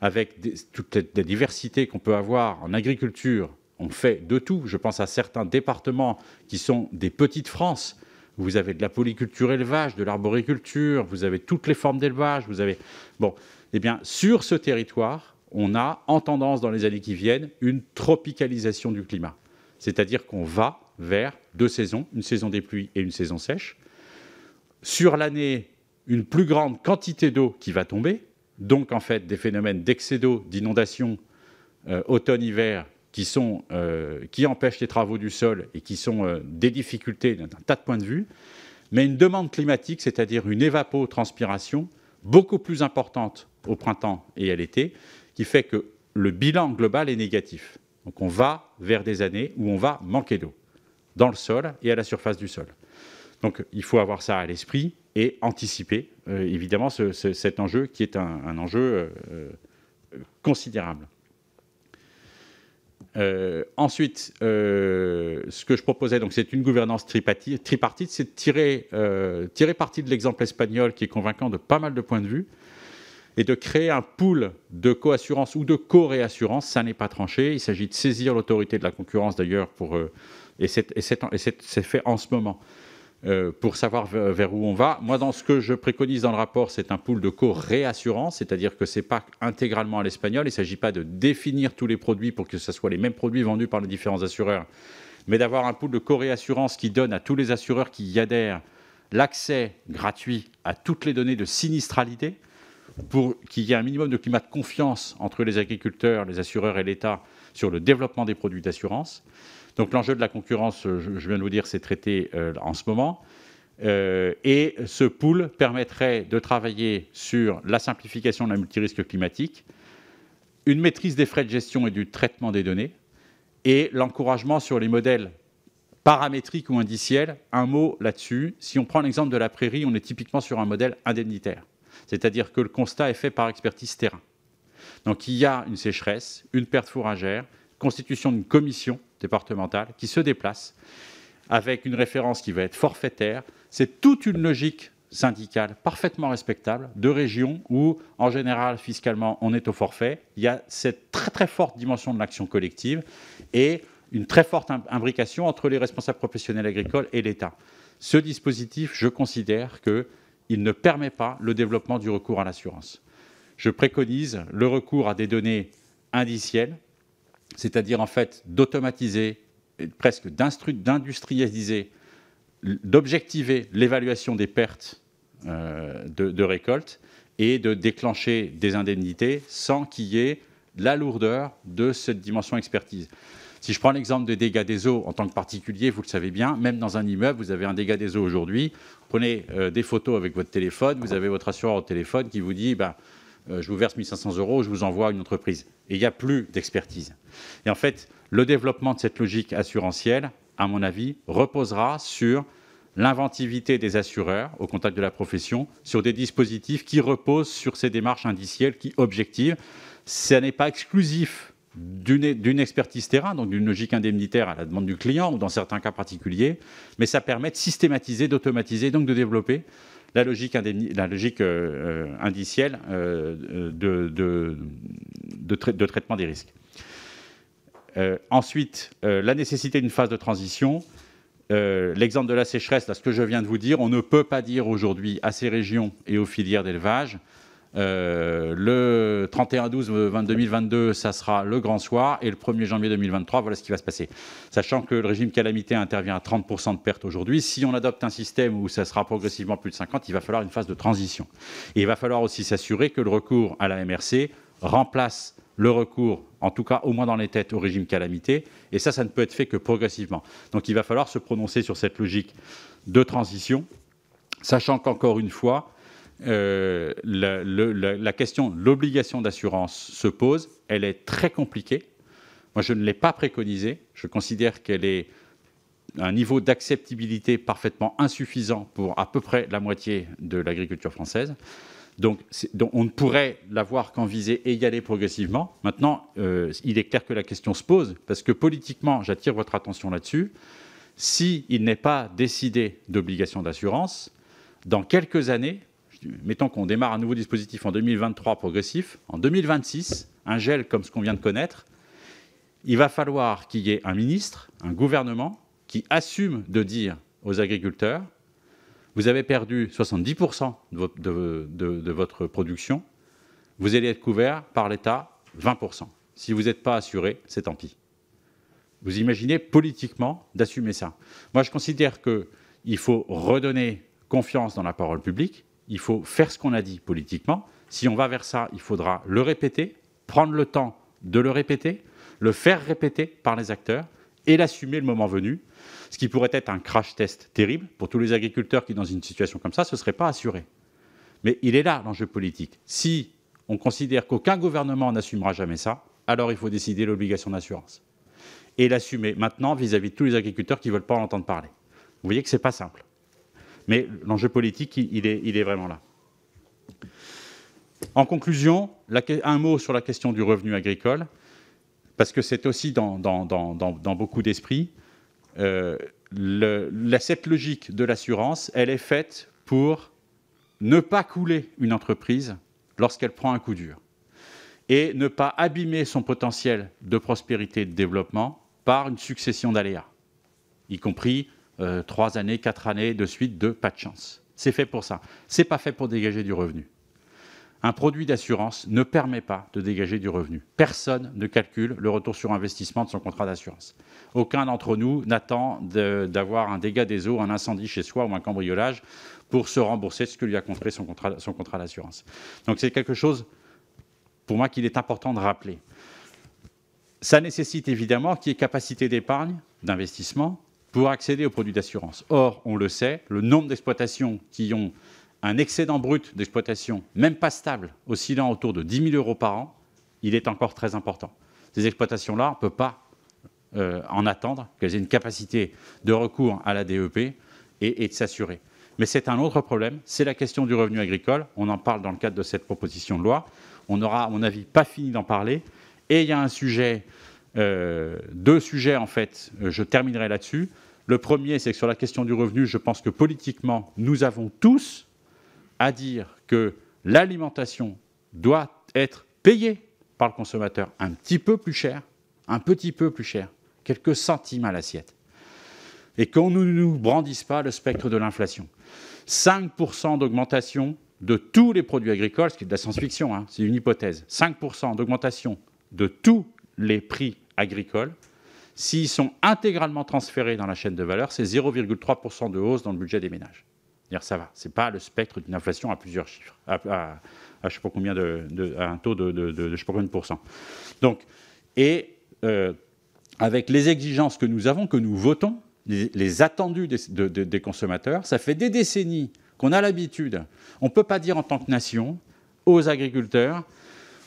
avec des, toute la diversité qu'on peut avoir en agriculture. On fait de tout. Je pense à certains départements qui sont des petites France. Vous avez de la polyculture élevage, de l'arboriculture, vous avez toutes les formes d'élevage, vous avez... Bon, eh bien, sur ce territoire, on a en tendance dans les années qui viennent une tropicalisation du climat. C'est-à-dire qu'on va vers deux saisons, une saison des pluies et une saison sèche. Sur l'année, une plus grande quantité d'eau qui va tomber, donc en fait des phénomènes d'excès d'eau, d'inondation, euh, automne-hiver, qui, sont, euh, qui empêchent les travaux du sol et qui sont euh, des difficultés d'un tas de points de vue, mais une demande climatique, c'est-à-dire une évapotranspiration beaucoup plus importante au printemps et à l'été, qui fait que le bilan global est négatif. Donc on va vers des années où on va manquer d'eau, dans le sol et à la surface du sol. Donc il faut avoir ça à l'esprit et anticiper euh, évidemment cet enjeu qui est un, enjeu euh, euh, considérable. ensuite, ce que je proposais, donc c'est une gouvernance tripartite, c'est de tirer, tirer parti de l'exemple espagnol qui est convaincant de pas mal de points de vue et de créer un pool de co-assurance ou de co-réassurance. Ça n'est pas tranché. Il s'agit de saisir l'autorité de la concurrence d'ailleurs pour et c'est fait en ce moment. Euh, pour savoir vers où on va. Moi, dans ce que je préconise dans le rapport, c'est un pool de co-réassurance, c'est-à-dire que ce n'est pas intégralement à l'espagnol. Il ne s'agit pas de définir tous les produits pour que ce soit les mêmes produits vendus par les différents assureurs, mais d'avoir un pool de co-réassurance qui donne à tous les assureurs qui y adhèrent l'accès gratuit à toutes les données de sinistralité pour qu'il y ait un minimum de climat de confiance entre les agriculteurs, les assureurs et l'État sur le développement des produits d'assurance. Donc l'enjeu de la concurrence, euh, je viens de vous dire, c'est traité euh, en ce moment. Euh, et ce pool permettrait de travailler sur la simplification de la multirisque climatique, une maîtrise des frais de gestion et du traitement des données, et l'encouragement sur les modèles paramétriques ou indiciels. Un mot là-dessus, si on prend l'exemple de la prairie, on est typiquement sur un modèle indemnitaire, c'est-à-dire que le constat est fait par expertise terrain. Donc il y a une sécheresse, une perte fourragère, constitution d'une commission départementales qui se déplace avec une référence qui va être forfaitaire. C'est toute une logique syndicale parfaitement respectable de régions où, en général, fiscalement, on est au forfait. Il y a cette très très forte dimension de l'action collective et une très forte imbrication entre les responsables professionnels agricoles et l'État. Ce dispositif, je considère qu'il ne permet pas le développement du recours à l'assurance. Je préconise le recours à des données indicielles c'est-à-dire en fait d'automatiser, presque d'industrialiser, d'objectiver l'évaluation des pertes euh, de, récolte et de déclencher des indemnités sans qu'il y ait la lourdeur de cette dimension expertise. Si je prends l'exemple des dégâts des eaux, en tant que particulier, vous le savez bien, même dans un immeuble, vous avez un dégât des eaux aujourd'hui, prenez euh, des photos avec votre téléphone, vous avez votre assureur au téléphone qui vous dit, ben, euh, je vous verse 1500 euros, je vous envoie une entreprise. Et il n'y a plus d'expertise. Et en fait, le développement de cette logique assurantielle, à mon avis, reposera sur l'inventivité des assureurs au contact de la profession, sur des dispositifs qui reposent sur ces démarches indicielles qui objectivent. Ce n'est pas exclusif d'une expertise terrain, donc d'une logique indemnitaire à la demande du client ou dans certains cas particuliers, mais ça permet de systématiser, d'automatiser, donc de développer la logique, la logique euh, euh, indicielle euh, de, de, de, traitement des risques. ensuite, la nécessité d'une phase de transition. L'exemple de la sécheresse, là, ce que je viens de vous dire, on ne peut pas dire aujourd'hui à ces régions et aux filières d'élevage, euh, le 31-12 2022, euh, ça sera le grand soir. Et le 1er janvier 2023, voilà ce qui va se passer. Sachant que le régime calamité intervient à 30% de perte aujourd'hui. Si on adopte un système où ça sera progressivement plus de 50, il va falloir une phase de transition. Et il va falloir aussi s'assurer que le recours à la MRC remplace le recours, en tout cas au moins dans les têtes, au régime calamité. Et ça, ça ne peut être fait que progressivement. Donc il va falloir se prononcer sur cette logique de transition, sachant qu'encore une fois, euh, la, le, la, question, l'obligation d'assurance se pose. Elle est très compliquée. Moi, je ne l'ai pas préconisée. Je considère qu'elle est un niveau d'acceptabilité parfaitement insuffisant pour à peu près la moitié de l'agriculture française. Donc, on ne pourrait l'avoir qu'en visée et y aller progressivement. Maintenant, euh, il est clair que la question se pose, parce que politiquement, j'attire votre attention là-dessus, s'il n'est pas décidé d'obligation d'assurance, dans quelques années, mettons qu'on démarre un nouveau dispositif en 2023 progressif, en 2026, un gel comme ce qu'on vient de connaître, il va falloir qu'il y ait un ministre, un gouvernement qui assume de dire aux agriculteurs, vous avez perdu 70% de votre, production, vous allez être couvert par l'État 20%. Si vous n'êtes pas assuré, c'est tant pis. Vous imaginez politiquement d'assumer ça. Moi, je considère qu'il faut redonner confiance dans la parole publique, il faut faire ce qu'on a dit politiquement. Si on va vers ça, il faudra le répéter, prendre le temps de le répéter, le faire répéter par les acteurs et l'assumer le moment venu, ce qui pourrait être un crash test terrible pour tous les agriculteurs qui, dans une situation comme ça, ne se seraient pas assurés. Mais il est là l'enjeu politique. Si on considère qu'aucun gouvernement n'assumera jamais ça, alors il faut décider l'obligation d'assurance. Et l'assumer maintenant vis-à-vis -vis de tous les agriculteurs qui ne veulent pas en entendre parler. Vous voyez que ce n'est pas simple mais l'enjeu politique, il est, vraiment là. En conclusion, un mot sur la question du revenu agricole, parce que c'est aussi dans, beaucoup d'esprits. Euh, cette logique de l'assurance, elle est faite pour ne pas couler une entreprise lorsqu'elle prend un coup dur et ne pas abîmer son potentiel de prospérité et de développement par une succession d'aléas, y compris euh, trois années, quatre années de suite de pas de chance. C'est fait pour ça. C'est pas fait pour dégager du revenu. Un produit d'assurance ne permet pas de dégager du revenu. Personne ne calcule le retour sur investissement de son contrat d'assurance. Aucun d'entre nous n'attend d'avoir un dégât des eaux, un incendie chez soi ou un cambriolage pour se rembourser ce que lui a compris son contrat, son contrat d'assurance. Donc c'est quelque chose, pour moi, qu'il est important de rappeler. Ça nécessite évidemment qu'il y ait capacité d'épargne, d'investissement, pour accéder aux produits d'assurance. Or, on le sait, le nombre d'exploitations qui ont un excédent brut d'exploitation, même pas stable, oscillant autour de 10 000 euros par an, il est encore très important. Ces exploitations-là, on ne peut pas euh, en attendre qu'elles aient une capacité de recours à la DEP et, de s'assurer. Mais c'est un autre problème, c'est la question du revenu agricole. On en parle dans le cadre de cette proposition de loi. On n'aura, à mon avis, pas fini d'en parler. Et il y a un sujet, euh, deux sujets en fait, euh, je terminerai là-dessus. Le premier, c'est que sur la question du revenu, je pense que politiquement, nous avons tous à dire que l'alimentation doit être payée par le consommateur un petit peu plus cher, un petit peu plus cher, quelques centimes à l'assiette. Et qu'on ne nous brandisse pas le spectre de l'inflation. 5% d'augmentation de tous les produits agricoles, ce qui est de la science-fiction, hein, c'est une hypothèse. 5% d'augmentation de tous les prix agricoles, S'ils sont intégralement transférés dans la chaîne de valeur, c'est 0,3% de hausse dans le budget des ménages. Dire ça va, n'est pas le spectre d'une inflation à plusieurs chiffres, à, sais pas combien de, un taux de, de, sais pas combien de et euh, avec les exigences que nous avons, que nous votons, les, attendus des, des, consommateurs, ça fait des décennies qu'on a l'habitude. On ne peut pas dire en tant que nation aux agriculteurs,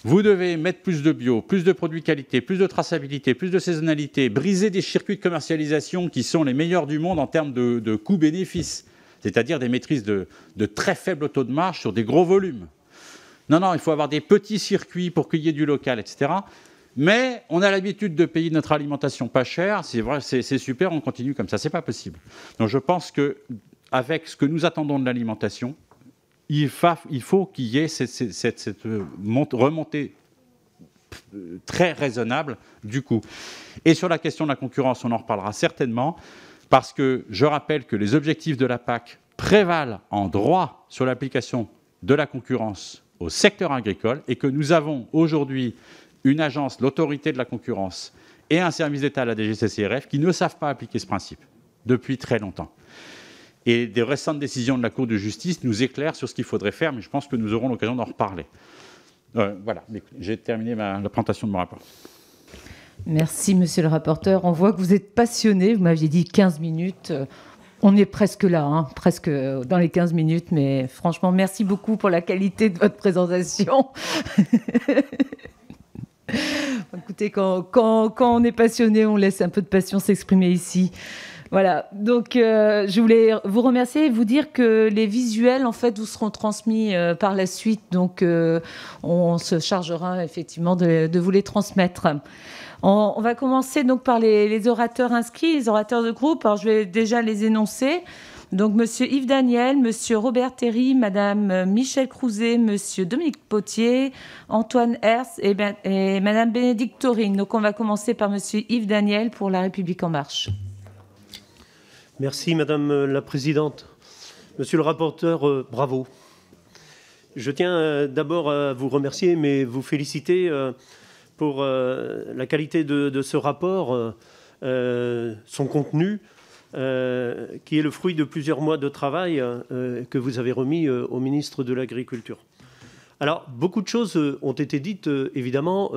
vous devez mettre plus de bio, plus de produits qualité, plus de traçabilité, plus de saisonnalité, briser des circuits de commercialisation qui sont les meilleurs du monde en termes de, coûts-bénéfices, c'est-à-dire des maîtrises de, très faibles taux de marge sur des gros volumes. Non, non, il faut avoir des petits circuits pour qu'il y ait du local, etc. Mais on a l'habitude de payer notre alimentation pas cher, c'est vrai, c'est super, on continue comme ça, c'est pas possible. Donc je pense que avec ce que nous attendons de l'alimentation, il, faut qu'il y ait cette, euh, remontée euh, très raisonnable du coup. Et sur la question de la concurrence, on en reparlera certainement, parce que je rappelle que les objectifs de la PAC prévalent en droit sur l'application de la concurrence au secteur agricole et que nous avons aujourd'hui une agence, l'autorité de la concurrence et un service d'État la DGCCRF qui ne savent pas appliquer ce principe depuis très longtemps. Et des récentes décisions de la Cour de justice nous éclairent sur ce qu'il faudrait faire, mais je pense que nous aurons l'occasion d'en reparler. Euh, voilà, j'ai terminé la présentation de mon rapport. Merci, monsieur le rapporteur. On voit que vous êtes passionné. Vous m'aviez dit 15 minutes. Euh, on est presque là, hein, presque euh, dans les 15 minutes, mais franchement, merci beaucoup pour la qualité de votre présentation. [LAUGHS] Écoutez, quand, quand, on est passionné, on laisse un peu de passion s'exprimer ici. Voilà, donc euh, je voulais vous remercier et vous dire que les visuels, en fait, vous seront transmis euh, par la suite. Donc, euh, on se chargera effectivement de, vous les transmettre. On, va commencer donc par les, orateurs inscrits, les orateurs de groupe. Alors, je vais déjà les énoncer. Donc, Monsieur Yves Daniel, Monsieur Robert Théry, Madame Michel Crouzet, Monsieur Dominique Potier, Antoine Herz et, Mme ben, Madame Bénédicte Taurine. Donc, on va commencer par Monsieur Yves Daniel pour La République En Marche. Merci Madame la Présidente. Monsieur le rapporteur, euh, bravo. Je tiens euh, d'abord à vous remercier, mais vous féliciter euh, pour la qualité de, ce rapport, son contenu, qui est le fruit de plusieurs mois de travail que vous avez remis au ministre de l'Agriculture. Alors, beaucoup de choses ont été dites, évidemment,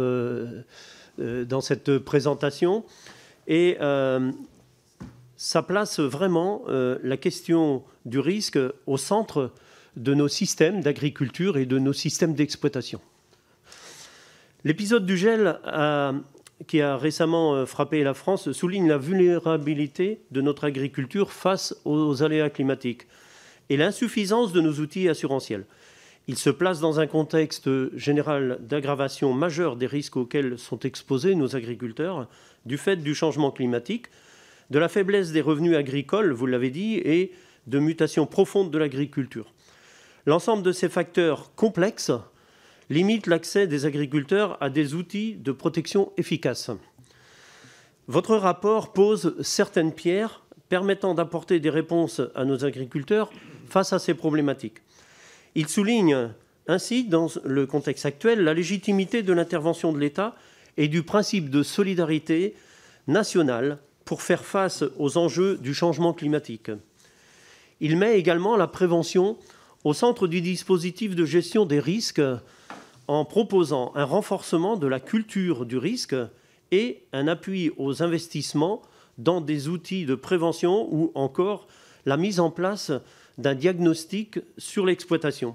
dans cette présentation. Et ça place vraiment euh, la question du risque au centre de nos systèmes d'agriculture et de nos systèmes d'exploitation. L'épisode du gel euh, qui a récemment euh, frappé la France souligne la vulnérabilité de notre agriculture face aux aléas climatiques et l'insuffisance de nos outils assurantiels. Il se place dans un contexte général d'aggravation majeure des risques auxquels sont exposés nos agriculteurs du fait du changement climatique, de la faiblesse des revenus agricoles, vous l'avez dit, et de mutations profondes de l'agriculture. L'ensemble de ces facteurs complexes limite l'accès des agriculteurs à des outils de protection efficaces. Votre rapport pose certaines pierres permettant d'apporter des réponses à nos agriculteurs face à ces problématiques. Il souligne ainsi, dans le contexte actuel, la légitimité de l'intervention de l'État et du principe de solidarité nationale pour faire face aux enjeux du changement climatique. Il met également la prévention au centre du dispositif de gestion des risques en proposant un renforcement de la culture du risque et un appui aux investissements dans des outils de prévention ou encore la mise en place d'un diagnostic sur l'exploitation.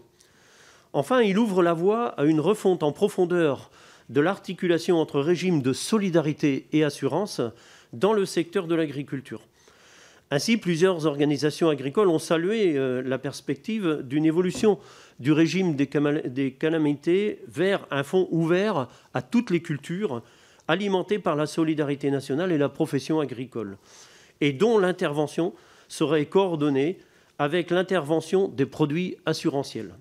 Enfin, il ouvre la voie à une refonte en profondeur de l'articulation entre régime de solidarité et assurance dans le secteur de l'agriculture. Ainsi, plusieurs organisations agricoles ont salué euh, la perspective d'une évolution du régime des, calamités vers un fonds ouvert à toutes les cultures, alimenté par la solidarité nationale et la profession agricole, et dont l'intervention serait coordonnée avec l'intervention des produits assurantiels.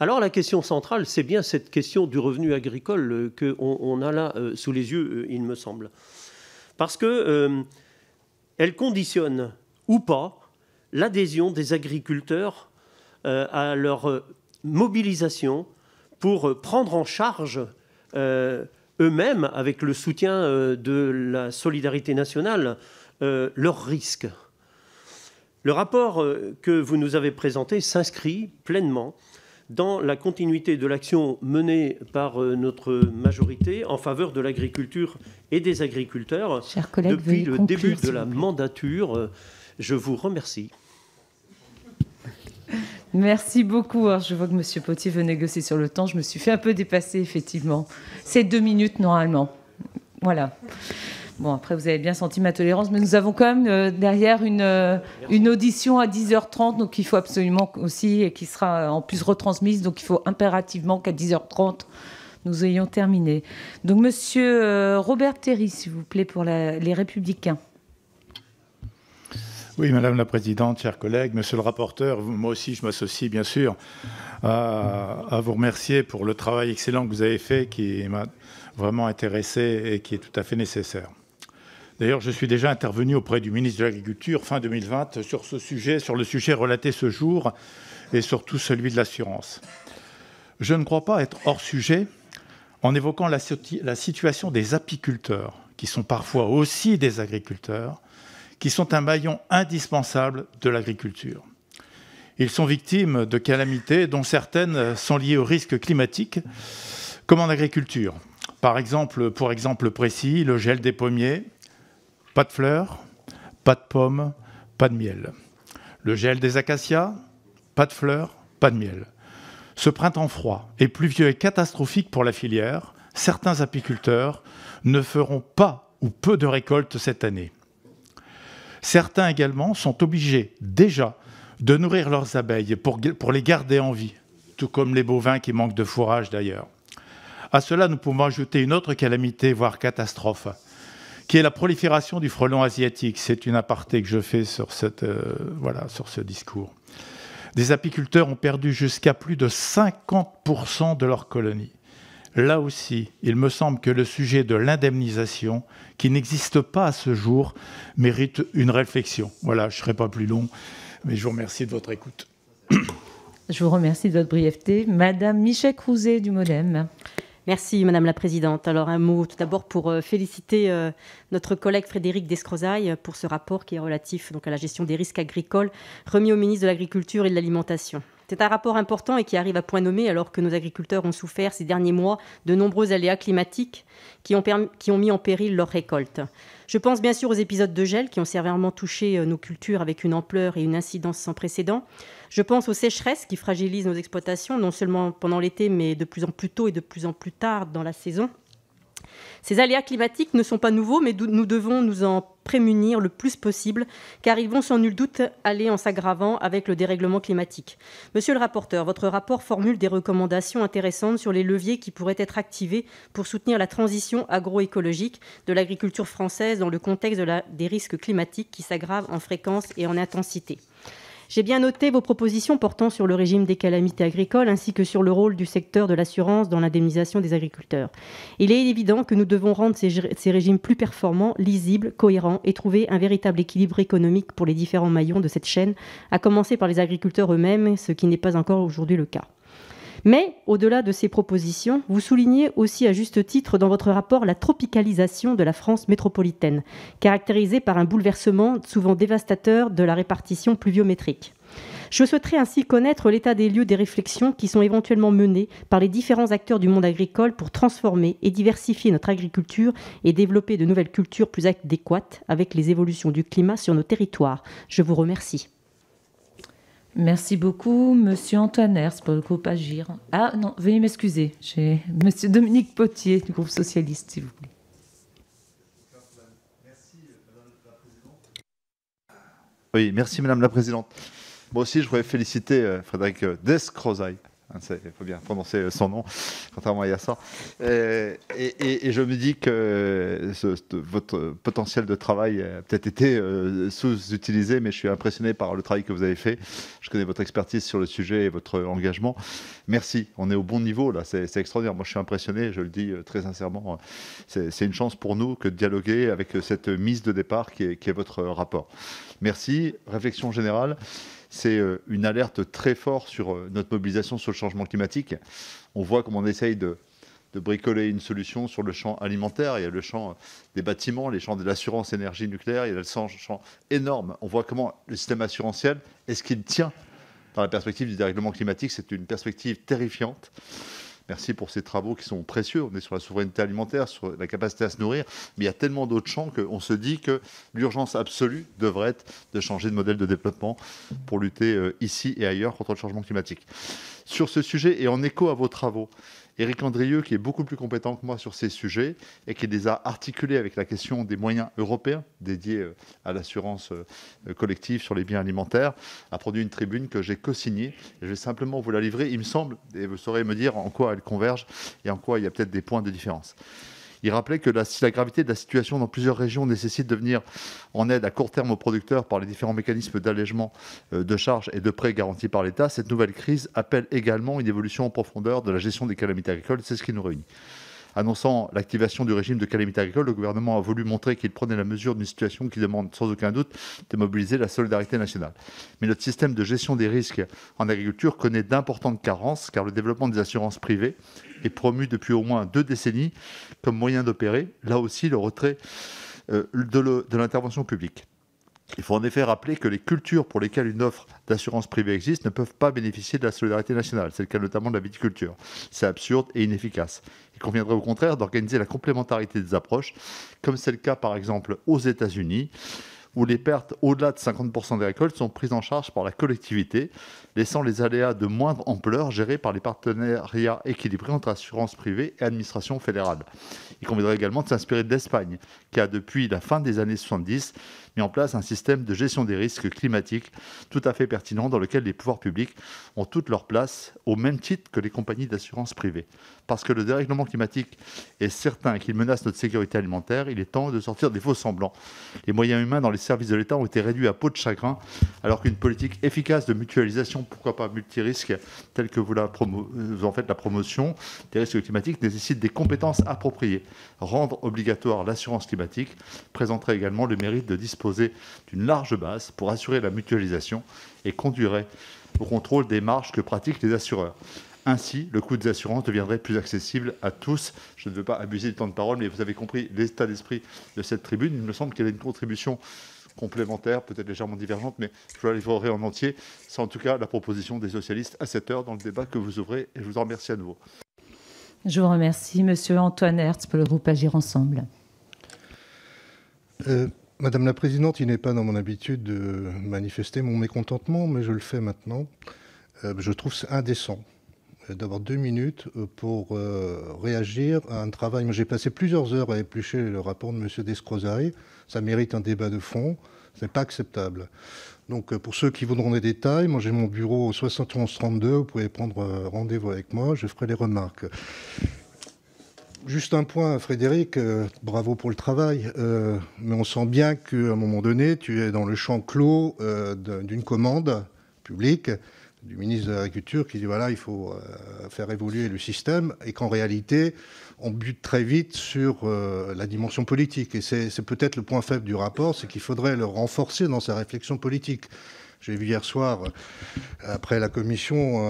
Alors la question centrale, c'est bien cette question du revenu agricole euh, qu'on a là euh, sous les yeux, il me semble parce qu'elle euh, conditionne ou pas l'adhésion des agriculteurs euh, à leur euh, mobilisation pour prendre en charge eux-mêmes, avec le soutien de la solidarité nationale, leurs risques. Le rapport que vous nous avez présenté s'inscrit pleinement dans la continuité de l'action menée par euh, notre majorité en faveur de l'agriculture et des agriculteurs depuis le début de la mandature. Euh, je vous remercie. Merci beaucoup. je vois que M. Potier veut négocier sur le temps. Je me suis fait un peu dépasser, effectivement. C'est deux minutes normalement. Voilà. Bon, après, vous avez bien senti ma tolérance, mais nous avons quand même euh, derrière euh, une, audition à 10h30, donc il faut absolument aussi, et qui sera en plus retransmise, donc il faut impérativement qu'à 10h30, nous ayons terminé. Donc, monsieur euh, Robert Terry, s'il vous plaît, pour les Républicains. Oui, Madame la Présidente, chers collègues, Monsieur le rapporteur, moi aussi je m'associe bien sûr à, vous remercier pour le travail excellent que vous avez fait qui m'a vraiment intéressé et qui est tout à fait nécessaire. D'ailleurs, je suis déjà intervenu auprès du ministre de l'Agriculture fin 2020 sur ce sujet, sur le sujet relaté ce jour et surtout celui de l'assurance. Je ne crois pas être hors sujet en évoquant la, la situation des apiculteurs, qui sont parfois aussi des agriculteurs, qui sont un maillon indispensable de l'agriculture. Ils sont victimes de calamités dont certaines sont liées au risque climatique, comme en agriculture. Par exemple, pour exemple précis, le gel des pommiers, pas de fleurs, pas de pommes, pas de miel. Le gel des acacias, pas de fleurs, pas de miel. Ce printemps froid et pluvieux est catastrophique pour la filière. Certains apiculteurs ne feront pas ou peu de récoltes cette année. Certains également sont obligés déjà de nourrir leurs abeilles pour, pour les garder en vie, tout comme les bovins qui manquent de fourrage d'ailleurs. À cela, nous pouvons ajouter une autre calamité, voire catastrophe, qui est la prolifération du frelon asiatique. C'est une aparté que je fais sur, cette, euh, voilà, sur ce discours. Des apiculteurs ont perdu jusqu'à plus de 50% de leurs colonies. Là aussi, il me semble que le sujet de l'indemnisation, qui n'existe pas à ce jour, mérite une réflexion. Voilà, je ne serai pas plus long, mais je vous remercie de votre écoute. Je vous remercie de votre brièveté. Madame Michèle Crouzet du Modem. Merci Madame la Présidente. Alors un mot tout d'abord pour euh, féliciter euh, notre collègue Frédéric Descrozaille euh, pour ce rapport qui est relatif donc, à la gestion des risques agricoles remis au ministre de l'Agriculture et de l'Alimentation. C'est un rapport important et qui arrive à point nommé alors que nos agriculteurs ont souffert ces derniers mois de nombreux aléas climatiques qui ont, qui ont mis en péril leur récolte. Je pense bien sûr aux épisodes de gel qui ont sévèrement touché nos cultures avec une ampleur et une incidence sans précédent. Je pense aux sécheresses qui fragilisent nos exploitations, non seulement pendant l'été, mais de plus en plus tôt et de plus en plus tard dans la saison. Ces aléas climatiques ne sont pas nouveaux, mais nous devons nous en prémunir le plus possible, car ils vont sans nul doute aller en s'aggravant avec le dérèglement climatique. Monsieur le rapporteur, votre rapport formule des recommandations intéressantes sur les leviers qui pourraient être activés pour soutenir la transition agroécologique de l'agriculture française dans le contexte des risques climatiques qui s'aggravent en fréquence et en intensité. J'ai bien noté vos propositions portant sur le régime des calamités agricoles ainsi que sur le rôle du secteur de l'assurance dans l'indemnisation des agriculteurs. Il est évident que nous devons rendre ces, régimes plus performants, lisibles, cohérents et trouver un véritable équilibre économique pour les différents maillons de cette chaîne, à commencer par les agriculteurs eux-mêmes, ce qui n'est pas encore aujourd'hui le cas. Mais au-delà de ces propositions, vous soulignez aussi à juste titre dans votre rapport la tropicalisation de la France métropolitaine, caractérisée par un bouleversement souvent dévastateur de la répartition pluviométrique. Je souhaiterais ainsi connaître l'état des lieux des réflexions qui sont éventuellement menées par les différents acteurs du monde agricole pour transformer et diversifier notre agriculture et développer de nouvelles cultures plus adéquates avec les évolutions du climat sur nos territoires. Je vous remercie. Merci beaucoup, Monsieur Antoine hers pour le groupe Agir. Ah non, veuillez m'excuser, j'ai Monsieur Dominique Potier du groupe socialiste, s'il vous plaît. Merci, Madame la Présidente. Oui, merci, Madame la Présidente. Moi aussi, je voudrais féliciter euh, Frédéric euh, Descrozailles. Hein, il faut bien prononcer son nom, contrairement à Yassar. Euh, et, et, et, je me dis que votre potentiel de travail a peut-être été euh, sous-utilisé, mais je suis impressionné par le travail que vous avez fait. Je connais votre expertise sur le sujet et votre engagement. Merci, on est au bon niveau là, c'est extraordinaire. Moi je suis impressionné, je le dis euh, très sincèrement. C'est une chance pour nous que de dialoguer avec cette mise de départ qui est, qui est votre rapport. Merci, réflexion générale c'est euh, une alerte très forte sur euh, notre mobilisation sur le changement climatique. On voit comment on essaye de, bricoler une solution sur le champ alimentaire. Il y a le champ euh, des bâtiments, les champs de l'assurance énergie nucléaire, il y a le champ, champ énorme. On voit comment le système assurantiel, est-ce qu'il tient dans la perspective du dérèglement climatique C'est une perspective terrifiante. Merci pour ces travaux qui sont précieux. On est sur la souveraineté alimentaire, sur la capacité à se nourrir, mais il y a tellement d'autres champs qu'on se dit que l'urgence absolue devrait être de changer de modèle de développement pour lutter euh, ici et ailleurs contre le changement climatique. Sur ce sujet, et en écho à vos travaux, Éric Andrieux, qui est beaucoup plus compétent que moi sur ces sujets et qui les a articulés avec la question des moyens européens dédiés euh, à l'assurance euh, collective sur les biens alimentaires, a produit une tribune que j'ai co-signée. Je vais simplement vous la livrer, il me semble, et vous saurez me dire en quoi elle converge et en quoi il y a peut-être des points de différence. Il rappelait que la, si la gravité de la situation dans plusieurs régions nécessite de venir en aide à court terme aux producteurs par les différents mécanismes d'allègement euh, de charges et de prêts garantis par l'État, cette nouvelle crise appelle également une évolution en profondeur de la gestion des calamités agricoles. C'est ce qui nous réunit. Annonçant l'activation du régime de calamité agricole, le gouvernement a voulu montrer qu'il prenait la mesure d'une situation qui demande sans aucun doute de mobiliser la solidarité nationale. Mais notre système de gestion des risques en agriculture connaît d'importantes carences car le développement des assurances privées est promu depuis au moins deux décennies comme moyen d'opérer, là aussi, le retrait euh, de l'intervention publique. Il faut en effet rappeler que les cultures pour lesquelles une offre d'assurance privée existe ne peuvent pas bénéficier de la solidarité nationale. C'est le cas notamment de la viticulture. C'est absurde et inefficace. Il conviendrait au contraire d'organiser la complémentarité des approches, comme c'est le cas par exemple aux États-Unis, où les pertes au-delà de 50% des récoltes sont prises en charge par la collectivité, laissant les aléas de moindre ampleur gérés par les partenariats équilibrés entre assurance privée et administration fédérale. Il conviendrait également de s'inspirer de l'Espagne, qui a depuis la fin des années 70 mis en place un système de gestion des risques climatiques tout à fait pertinent dans lequel les pouvoirs publics ont toute leur place au même titre que les compagnies d'assurance privées. Parce que le dérèglement climatique est certain qu'il menace notre sécurité alimentaire, il est temps de sortir des faux semblants. Les moyens humains dans les services de l'État ont été réduits à peau de chagrin, alors qu'une politique efficace de mutualisation, pourquoi pas multirisque, telle que vous, la en faites la promotion, des risques climatiques nécessite des compétences appropriées. Rendre obligatoire l'assurance climatique présenterait également le mérite de disposer d'une large base pour assurer la mutualisation et conduirait au contrôle des marges que pratiquent les assureurs. Ainsi, le coût des assurances deviendrait plus accessible à tous. Je ne veux pas abuser du temps de parole, mais vous avez compris l'état d'esprit de cette tribune. Il me semble qu'elle a une contribution complémentaire, peut-être légèrement divergente, mais je la livrerai en entier. C'est en tout cas la proposition des socialistes à cette heure dans le débat que vous ouvrez, et je vous en remercie à nouveau. Je vous remercie, Monsieur Antoine Hertz, pour le groupe Agir Ensemble. Euh, Madame la Présidente, il n'est pas dans mon habitude de manifester mon mécontentement, mais je le fais maintenant. Euh, je trouve c'est indécent euh, d'avoir deux minutes euh, pour réagir à un travail. J'ai passé plusieurs heures à éplucher le rapport de M. Descrozaille. Ça mérite un débat de fond. Ce n'est pas acceptable. Donc, pour ceux qui voudront des détails, moi j'ai mon bureau au 7132. Vous pouvez prendre rendez-vous avec moi. Je ferai les remarques. Juste un point, Frédéric, euh, bravo pour le travail, euh, mais on sent bien qu'à un moment donné, tu es dans le champ clos euh, d'une commande publique du ministre de l'Agriculture qui dit voilà, il faut faire évoluer le système, et qu'en réalité, on bute très vite sur la dimension politique. Et c'est peut-être le point faible du rapport, c'est qu'il faudrait le renforcer dans sa réflexion politique. J'ai vu hier soir, après la commission,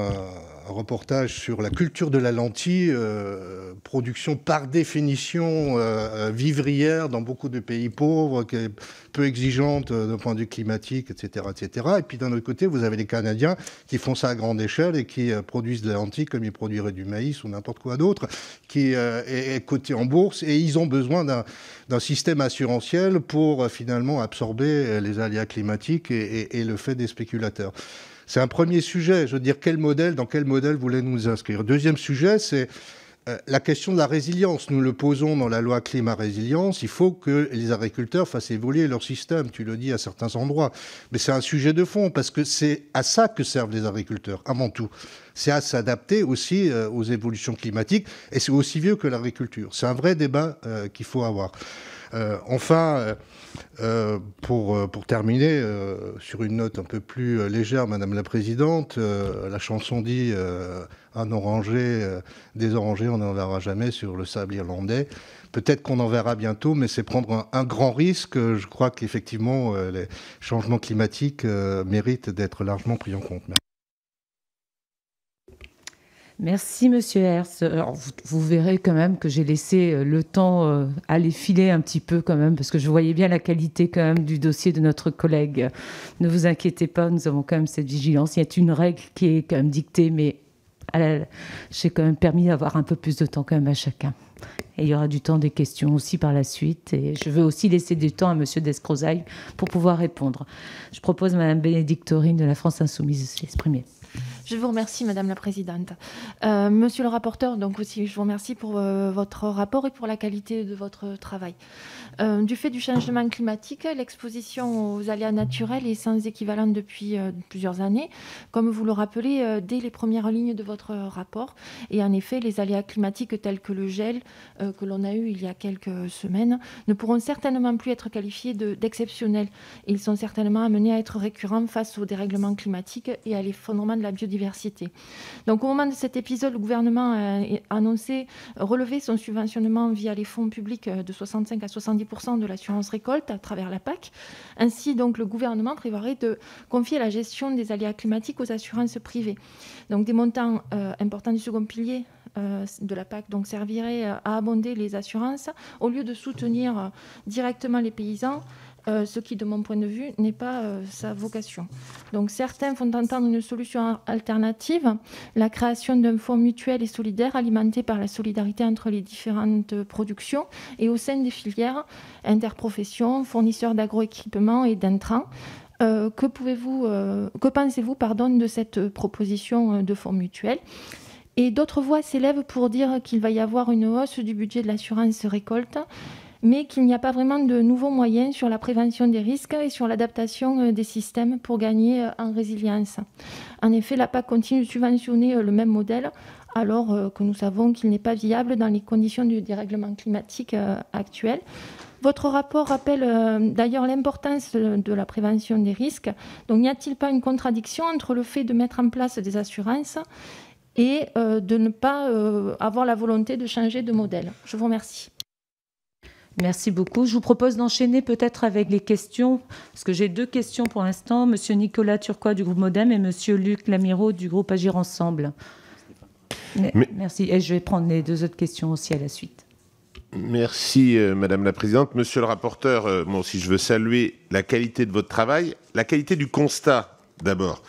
un reportage sur la culture de la lentille, euh, production par définition euh, euh, vivrière dans beaucoup de pays pauvres, qui est peu exigeante d'un point de vue climatique, etc. etc. Et puis d'un autre côté, vous avez les Canadiens qui font ça à grande échelle et qui produisent de la lentille comme ils produiraient du maïs ou n'importe quoi d'autre, qui est, coté en bourse et ils ont besoin d'un système assurantiel pour finalement absorber les aléas climatiques et le fait des spéculateurs. C'est un premier sujet. Je veux dire, quel modèle, dans quel modèle voulez-nous inscrire Deuxième sujet, c'est euh, la question de la résilience, nous le posons dans la loi climat résilience. Il faut que les agriculteurs fassent évoluer leur système. Tu le dis à certains endroits, mais c'est un sujet de fond parce que c'est à ça que servent les agriculteurs avant tout. C'est à s'adapter aussi euh, aux évolutions climatiques et c'est aussi vieux que l'agriculture. C'est un vrai débat euh, qu'il faut avoir. Euh, enfin, euh, euh, pour, pour terminer, sur une note un peu plus légère, Madame la Présidente, la chanson dit Un orangé, des orangés, on n'en verra jamais sur le sable irlandais. Peut-être qu'on en verra bientôt, mais c'est prendre un, grand risque. Je crois qu'effectivement, les changements climatiques méritent d'être largement pris en compte. Merci, Monsieur Hertz. Euh, vous, verrez quand même que j'ai laissé euh, le temps euh, aller filer un petit peu quand même, parce que je voyais bien la qualité quand même du dossier de notre collègue. Ne vous inquiétez pas, nous avons quand même cette vigilance. Il y a une règle qui est quand même dictée, mais j'ai quand même permis d'avoir un peu plus de temps quand même à chacun. Et il y aura du temps des questions aussi par la suite. Et je veux aussi laisser du temps à Monsieur Descrozaille pour pouvoir répondre. Je propose Madame Bénédictorine de la France Insoumise de s'exprimer. Je vous remercie, Madame la Présidente. Euh, monsieur le rapporteur, donc aussi, je vous remercie pour euh, votre rapport et pour la qualité de votre travail. Euh, du fait du changement climatique, l'exposition aux aléas naturels est sans équivalent depuis plusieurs années, comme vous le rappelez dès les premières lignes de votre rapport. Et en effet, les aléas climatiques tels que le gel que l'on a eu il y a quelques semaines ne pourront certainement plus être qualifiés d'exceptionnels. Ils sont certainement amenés à être récurrents face aux dérèglements climatiques et à l'effondrement de la biodiversité donc au moment de cet épisode, le gouvernement euh, a annoncé relever son subventionnement via les fonds publics euh, de 65 à 70 de l'assurance récolte à travers la PAC. Ainsi, donc, le gouvernement prévoirait de confier la gestion des aléas climatiques aux assurances privées. Donc des montants euh, importants du second pilier de la PAC donc, serviraient à abonder les assurances au lieu de soutenir directement les paysans euh, ce qui, de mon point de vue, n'est pas euh, sa vocation. Donc certains font entendre une solution alternative, la création d'un fonds mutuel et solidaire alimenté par la solidarité entre les différentes productions et au sein des filières interprofessions, fournisseurs d'agroéquipements et d'intrants. Euh, que pensez-vous, de cette proposition de fonds mutuel Et d'autres voix s'élèvent pour dire qu'il va y avoir une hausse du budget de l'assurance récolte mais qu'il n'y a pas vraiment de nouveaux moyens sur la prévention des risques et sur l'adaptation euh, des systèmes pour gagner euh, en résilience. En effet, la PAC continue de subventionner euh, le même modèle alors que nous savons qu'il n'est pas viable dans les conditions du dérèglement climatique actuel. Votre rapport rappelle d'ailleurs l'importance de la prévention des risques. Donc n'y a-t-il pas une contradiction entre le fait de mettre en place des assurances et de ne pas avoir la volonté de changer de modèle Je vous remercie. Merci beaucoup. Je vous propose d'enchaîner peut-être avec les questions, parce que j'ai deux questions pour l'instant. Monsieur Nicolas Turquois du groupe Modem et Monsieur Luc Lamiro du groupe Agir Ensemble. Merci. Et je vais prendre les deux autres questions aussi à la suite. Merci euh, Madame la Présidente. Monsieur le rapporteur, euh, moi aussi je veux saluer la qualité de votre travail, la qualité du constat d'abord.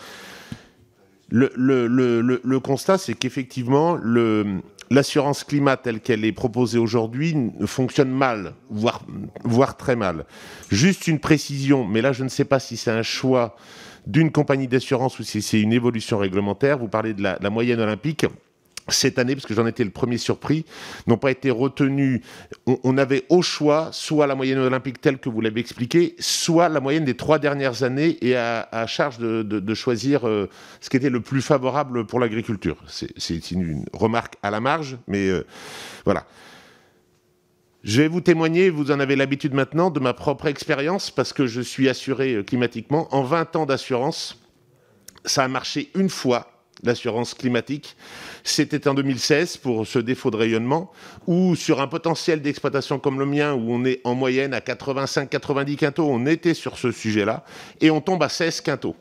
le, constat, c'est qu'effectivement, le, l'assurance climat telle qu'elle est proposée aujourd'hui fonctionne mal, voire, voire très mal. Juste une précision, mais là je ne sais pas si c'est un choix d'une compagnie d'assurance ou si c'est une évolution réglementaire. Vous parlez de la, la moyenne olympique cette année, parce que j'en étais le premier surpris, n'ont pas été retenus. On, avait au choix soit la moyenne olympique telle que vous l'avez expliqué, soit la moyenne des trois dernières années, et à, charge de, choisir euh, ce qui était le plus favorable pour l'agriculture. C'est une, une, remarque à la marge, mais euh, voilà. Je vais vous témoigner, vous en avez l'habitude maintenant, de ma propre expérience, parce que je suis assuré euh, climatiquement. En 20 ans d'assurance, ça a marché une fois, l'assurance climatique. C'était en 2016 pour ce défaut de rayonnement, où sur un potentiel d'exploitation comme le mien, où on est en moyenne à 85-90 quintaux, on était sur ce sujet-là, et on tombe à 16 quintaux.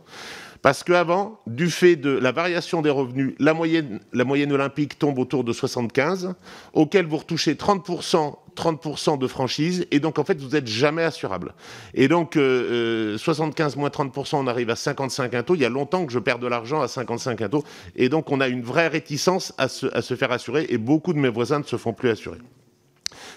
Parce qu'avant, du fait de la variation des revenus, la moyenne, la moyenne olympique tombe autour de 75, auquel vous retouchez 30% 30% de franchise, et donc en fait, vous n'êtes jamais assurable. Et donc, 75 euh, euh, moins 30%, on arrive à 55 un Il y a longtemps que je perds de l'argent à 55 un et donc on a une vraie réticence à se, à se faire assurer, et beaucoup de mes voisins ne se font plus assurer.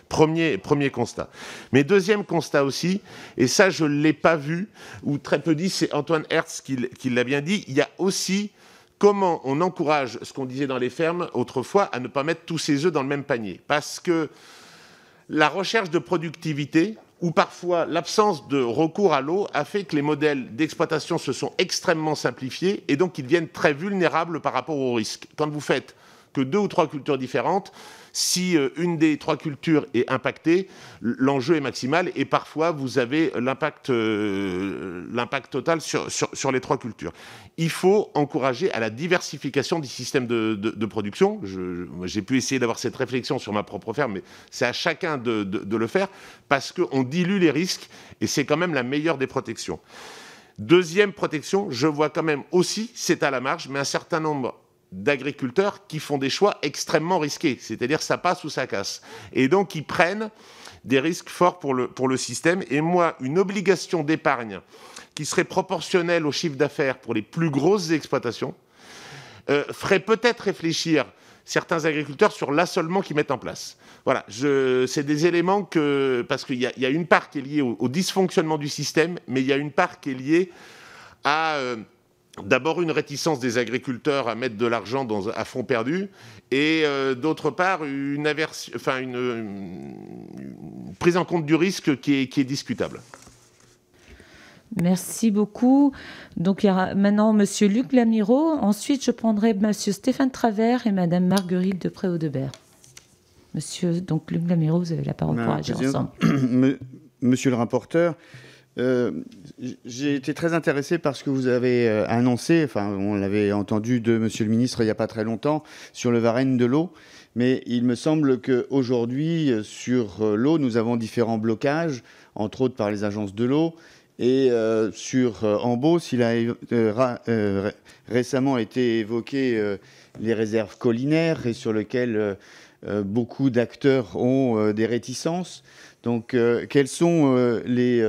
Premier, premier constat. Mais deuxième constat aussi, et ça je ne l'ai pas vu, ou très peu dit, c'est Antoine Hertz qui, qui l'a bien dit, il y a aussi comment on encourage ce qu'on disait dans les fermes autrefois à ne pas mettre tous ses œufs dans le même panier. Parce que la recherche de productivité ou parfois l'absence de recours à l'eau a fait que les modèles d'exploitation se sont extrêmement simplifiés et donc ils deviennent très vulnérables par rapport aux risques. Quand vous faites que deux ou trois cultures différentes, si euh, une des trois cultures est impactée, l'enjeu est maximal et parfois vous avez l'impact euh, total sur, sur, les trois cultures. Il faut encourager à la diversification du système de, production. J'ai pu essayer d'avoir cette réflexion sur ma propre ferme, mais c'est à chacun de, de le faire parce qu'on dilue les risques et c'est quand même la meilleure des protections. Deuxième protection, je vois quand même aussi, c'est à la marge, mais un certain nombre d'agriculteurs qui font des choix extrêmement risqués, c'est-à-dire ça passe ou ça casse. Et donc ils prennent des risques forts pour le, pour le système. Et moi, une obligation d'épargne qui serait proportionnelle au chiffre d'affaires pour les plus grosses exploitations euh, ferait peut-être réfléchir certains agriculteurs sur l'assolement qu'ils mettent en place. Voilà, c'est des éléments que... Parce qu'il y, a une part qui est liée au, dysfonctionnement du système, mais il y a une part qui est liée à... Euh, d'abord une réticence des agriculteurs à mettre de l'argent à fond perdu, et euh, d'autre part une, enfin une, prise en compte du risque qui est, discutable. Merci beaucoup. Donc il y a maintenant Monsieur Luc Lamiro. Ensuite, je prendrai Monsieur Stéphane Travers et Madame Marguerite de pré M. Monsieur, donc Luc Lamiro, vous avez la parole pour agir ensemble. [COUGHS] Monsieur le rapporteur, euh, j'ai été très intéressé par ce que vous avez euh, annoncé, enfin on l'avait entendu de Monsieur le ministre il n'y a pas très longtemps, sur le Varenne de l'eau. Mais il me semble qu'aujourd'hui, euh, sur l'eau, nous avons différents blocages, entre autres par les agences de l'eau. Et sur euh, Ambos, il a récemment été évoqué les réserves collinaires et sur lesquelles beaucoup d'acteurs ont des réticences. Donc, quels sont les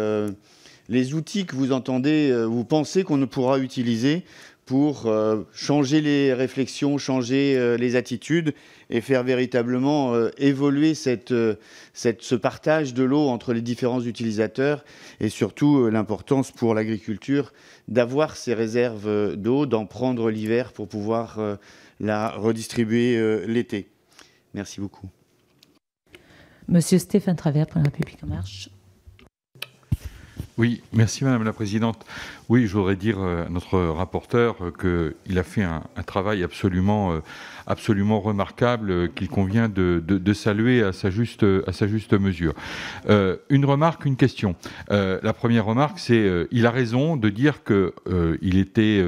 les outils que vous entendez, euh, vous pensez qu'on ne pourra utiliser pour euh, changer les réflexions, changer euh, les attitudes et faire véritablement évoluer ce partage de l'eau entre les différents utilisateurs et surtout l'importance pour l'agriculture d'avoir ces réserves d'eau, d'en prendre l'hiver pour pouvoir la redistribuer l'été. Merci beaucoup. Monsieur Stéphane Travers pour la République en marche. Oui, merci Madame la Présidente. Oui, je voudrais dire euh, à notre rapporteur euh, qu'il a fait un, travail absolument, euh, absolument remarquable qu'il convient de, saluer à sa juste, mesure. une remarque, une question. la première remarque, c'est qu'il il a raison de dire qu'il était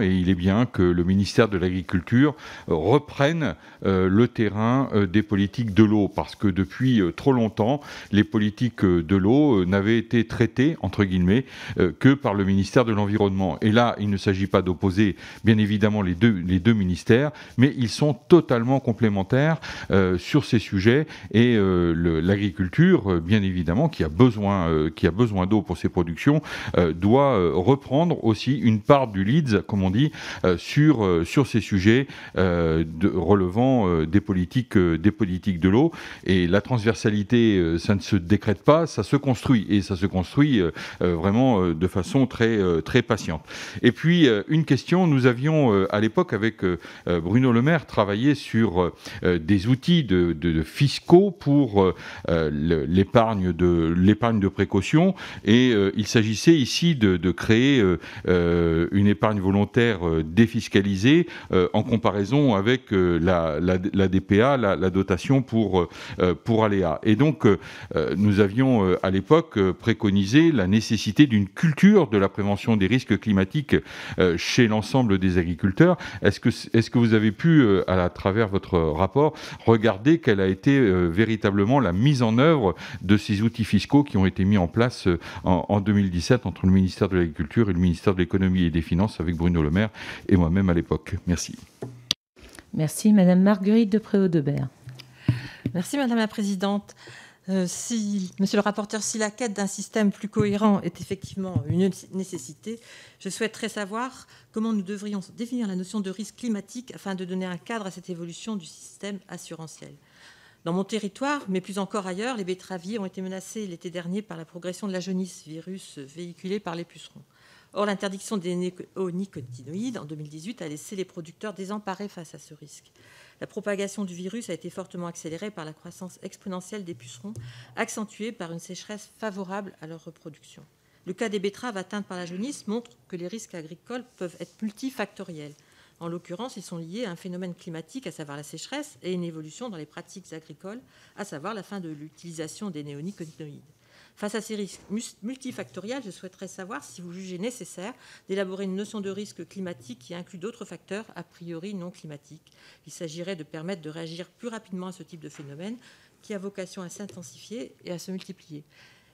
et il est bien que le ministère de l'Agriculture euh, reprenne euh, le terrain euh, des politiques de l'eau parce que depuis trop longtemps, les politiques de l'eau n'avaient été traitées, entre guillemets, que par le ministère de l'Environnement. Et là, il ne s'agit pas d'opposer, bien évidemment, les deux, ministères, mais ils sont totalement complémentaires sur ces sujets et l'agriculture, bien évidemment, qui a besoin, qui a besoin d'eau pour ses productions, doit reprendre aussi une part du leads comme on dit, euh, sur, euh, sur ces sujets euh, relevant des politiques, des politiques de l'eau. Et la transversalité, ça ne se décrète pas, ça se construit. Et ça se construit vraiment de façon très, très patiente. Et puis, une question, nous avions à l'époque, avec Bruno Le Maire, travaillé sur des outils de, fiscaux pour l'épargne de, de précaution. Et il s'agissait ici de, de créer une épargne volontaire volontaires euh, défiscalisés euh, en comparaison avec euh, la, DPA, la, dotation pour, pour Aléa. Et donc, nous avions à l'époque préconisé la nécessité d'une culture de la prévention des risques climatiques chez l'ensemble des agriculteurs. Est-ce que, est que vous avez pu, à, travers votre rapport, regarder quelle a été véritablement la mise en œuvre de ces outils fiscaux qui ont été mis en place en, en 2017 entre le ministère de l'Agriculture et le ministère de l'Économie et des Finances avec Bruno Le Maire et moi-même à l'époque. Merci. Merci, Madame Marguerite de Préau-Debert. Merci, Madame la Présidente. Euh, si, monsieur le rapporteur, si la quête d'un système plus cohérent est effectivement une nécessité, je souhaiterais savoir comment nous devrions définir la notion de risque climatique afin de donner un cadre à cette évolution du système assurantiel. Dans mon territoire, mais plus encore ailleurs, les betteraviers ont été menacés l'été dernier par la progression de la jaunisse, virus véhiculée par les pucerons. Or, l'interdiction des néonicotinoïdes en 2018 a laissé les producteurs désemparés face à ce risque. La propagation du virus a été fortement accélérée par la croissance exponentielle des pucerons, accentuée par une sécheresse favorable à leur reproduction. Le cas des betteraves atteintes par la jaunisse montre que les risques agricoles peuvent être multifactoriels. En l'occurrence, ils sont liés à un phénomène climatique, à savoir la sécheresse, et une évolution dans les pratiques agricoles, à savoir la fin de l'utilisation des néonicotinoïdes. Face à ces risques multifactoriels, je souhaiterais savoir si vous jugez nécessaire d'élaborer une notion de risque climatique qui inclut d'autres facteurs, a priori non climatiques. Il s'agirait de permettre de réagir plus rapidement à ce type de phénomène qui a vocation à s'intensifier et à se multiplier.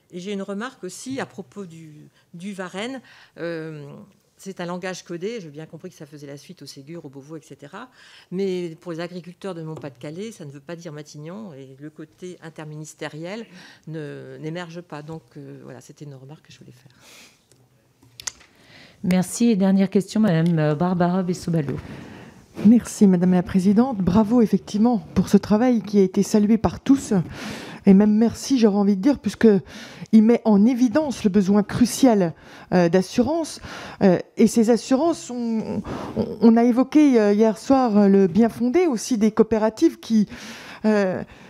Et j'ai une remarque aussi à propos du, du Varenne. Euh, c'est un langage codé. J'ai bien compris que ça faisait la suite au Ségur, au Beauvau, etc. Mais pour les agriculteurs de Mont-Pas-de-Calais, ça ne veut pas dire Matignon. Et le côté interministériel n'émerge pas. Donc euh, voilà, c'était une remarque que je voulais faire. Merci. dernière question, Madame euh, Barbara Bessobalo. Merci, Madame la Présidente. Bravo, effectivement, pour ce travail qui a été salué par tous et même merci, j'aurais envie de dire, puisque il met en évidence le besoin crucial euh, d'assurance. Euh, et ces assurances, on, on, a évoqué euh, hier soir le bien fondé aussi des coopératives qui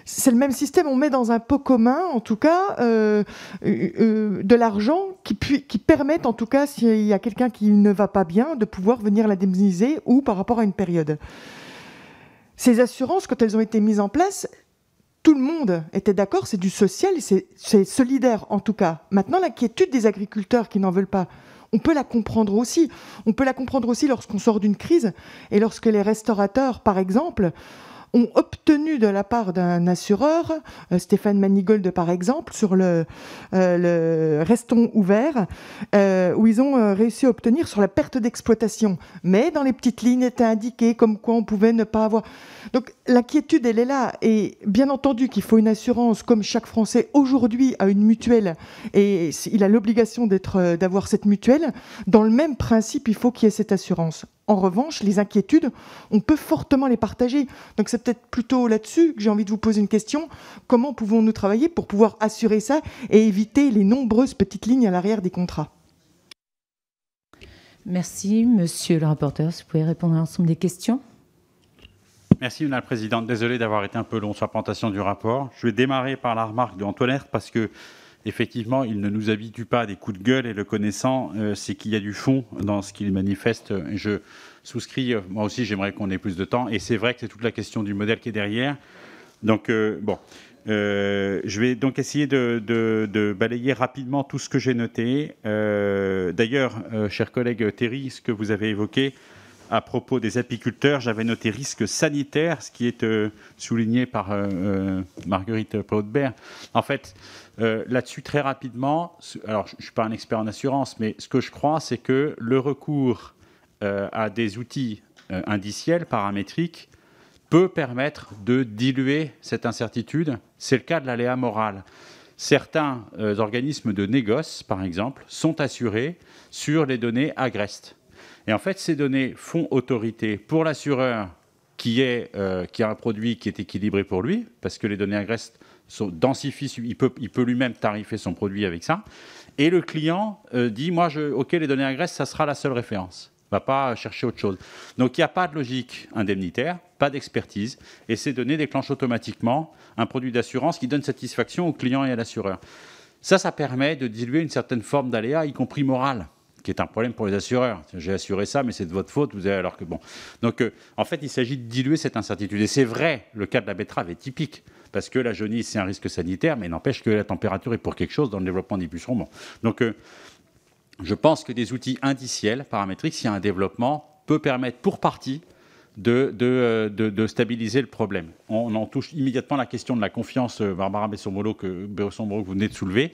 c'est le même système, on met dans un pot commun, en tout cas, de l'argent qui, qui en tout cas, s'il y a quelqu'un qui ne va pas bien, de pouvoir venir l'indemniser ou par rapport à une période. Ces assurances, quand elles ont été mises en place, tout le monde était d'accord, c'est du social, c'est solidaire en tout cas. Maintenant, l'inquiétude des agriculteurs qui n'en veulent pas, on peut la comprendre aussi. On peut la comprendre aussi lorsqu'on sort d'une crise et lorsque les restaurateurs, par exemple, ont obtenu de la part d'un assureur, euh, Stéphane Manigold par exemple, sur le, euh, le Restons ouverts, euh, où ils ont réussi à obtenir sur la perte d'exploitation. Mais dans les petites lignes était indiqué comme quoi on pouvait ne pas avoir. Donc L'inquiétude, elle est là. Et bien entendu qu'il faut une assurance, comme chaque Français aujourd'hui a une mutuelle et il a l'obligation euh, d'avoir cette mutuelle. Dans le même principe, il faut qu'il y ait cette assurance. En revanche, les inquiétudes, on peut fortement les partager. Donc c'est peut-être plutôt là-dessus que j'ai envie de vous poser une question. Comment pouvons-nous travailler pour pouvoir assurer ça et éviter les nombreuses petites lignes à l'arrière des contrats Merci, monsieur le rapporteur. Si vous pouvez répondre à l'ensemble des questions. Merci Madame la Présidente. Désolé d'avoir été un peu long sur la présentation du rapport. Je vais démarrer par la remarque d'Antoinette parce que effectivement, il ne nous habitue pas à des coups de gueule et le connaissant, euh, c'est qu'il y a du fond dans ce qu'il manifeste. Je souscris, euh, moi aussi j'aimerais qu'on ait plus de temps et c'est vrai que c'est toute la question du modèle qui est derrière. Donc euh, bon, je vais donc essayer de, balayer rapidement tout ce que j'ai noté. D'ailleurs, cher collègue Thierry, ce que vous avez évoqué, à propos des apiculteurs, j'avais noté risque sanitaire, ce qui est euh, souligné par euh, euh, Marguerite Paudbert. En fait, là-dessus, très rapidement, alors je ne suis pas un expert en assurance, mais ce que je crois, c'est que le recours à des outils indiciels, paramétriques, peut permettre de diluer cette incertitude. C'est le cas de l'aléa morale. Certains organismes de négoce, par exemple, sont assurés sur les données agrestes. Et en fait, ces données font autorité pour l'assureur qui, euh, qui a un produit qui est équilibré pour lui, parce que les données agressent sont densifiées, il peut, il peut lui-même tarifer son produit avec ça. Et le client euh, dit, moi, je, OK, les données agressent, ça sera la seule référence. va pas chercher autre chose. Donc il n'y a pas de logique indemnitaire, pas d'expertise, et ces données déclenchent automatiquement un produit d'assurance qui donne satisfaction au client et à l'assureur. Ça, ça permet de diluer une certaine forme d'aléa, y compris morale qui est un problème pour les assureurs. J'ai assuré ça, mais c'est de votre faute. Vous avez alors que bon. Donc, euh, en fait, il s'agit de diluer cette incertitude. Et c'est vrai, le cas de la betterave est typique parce que la jaunisse, c'est un risque sanitaire, mais n'empêche que la température est pour quelque chose dans le développement des pucerons. Donc, euh, je pense que des outils indiciels, paramétriques, s'il y a un développement, peut permettre pour partie de, de, euh, stabiliser le problème. On en touche immédiatement la question de la confiance, Barbara Bessomolo, que, que vous venez de soulever.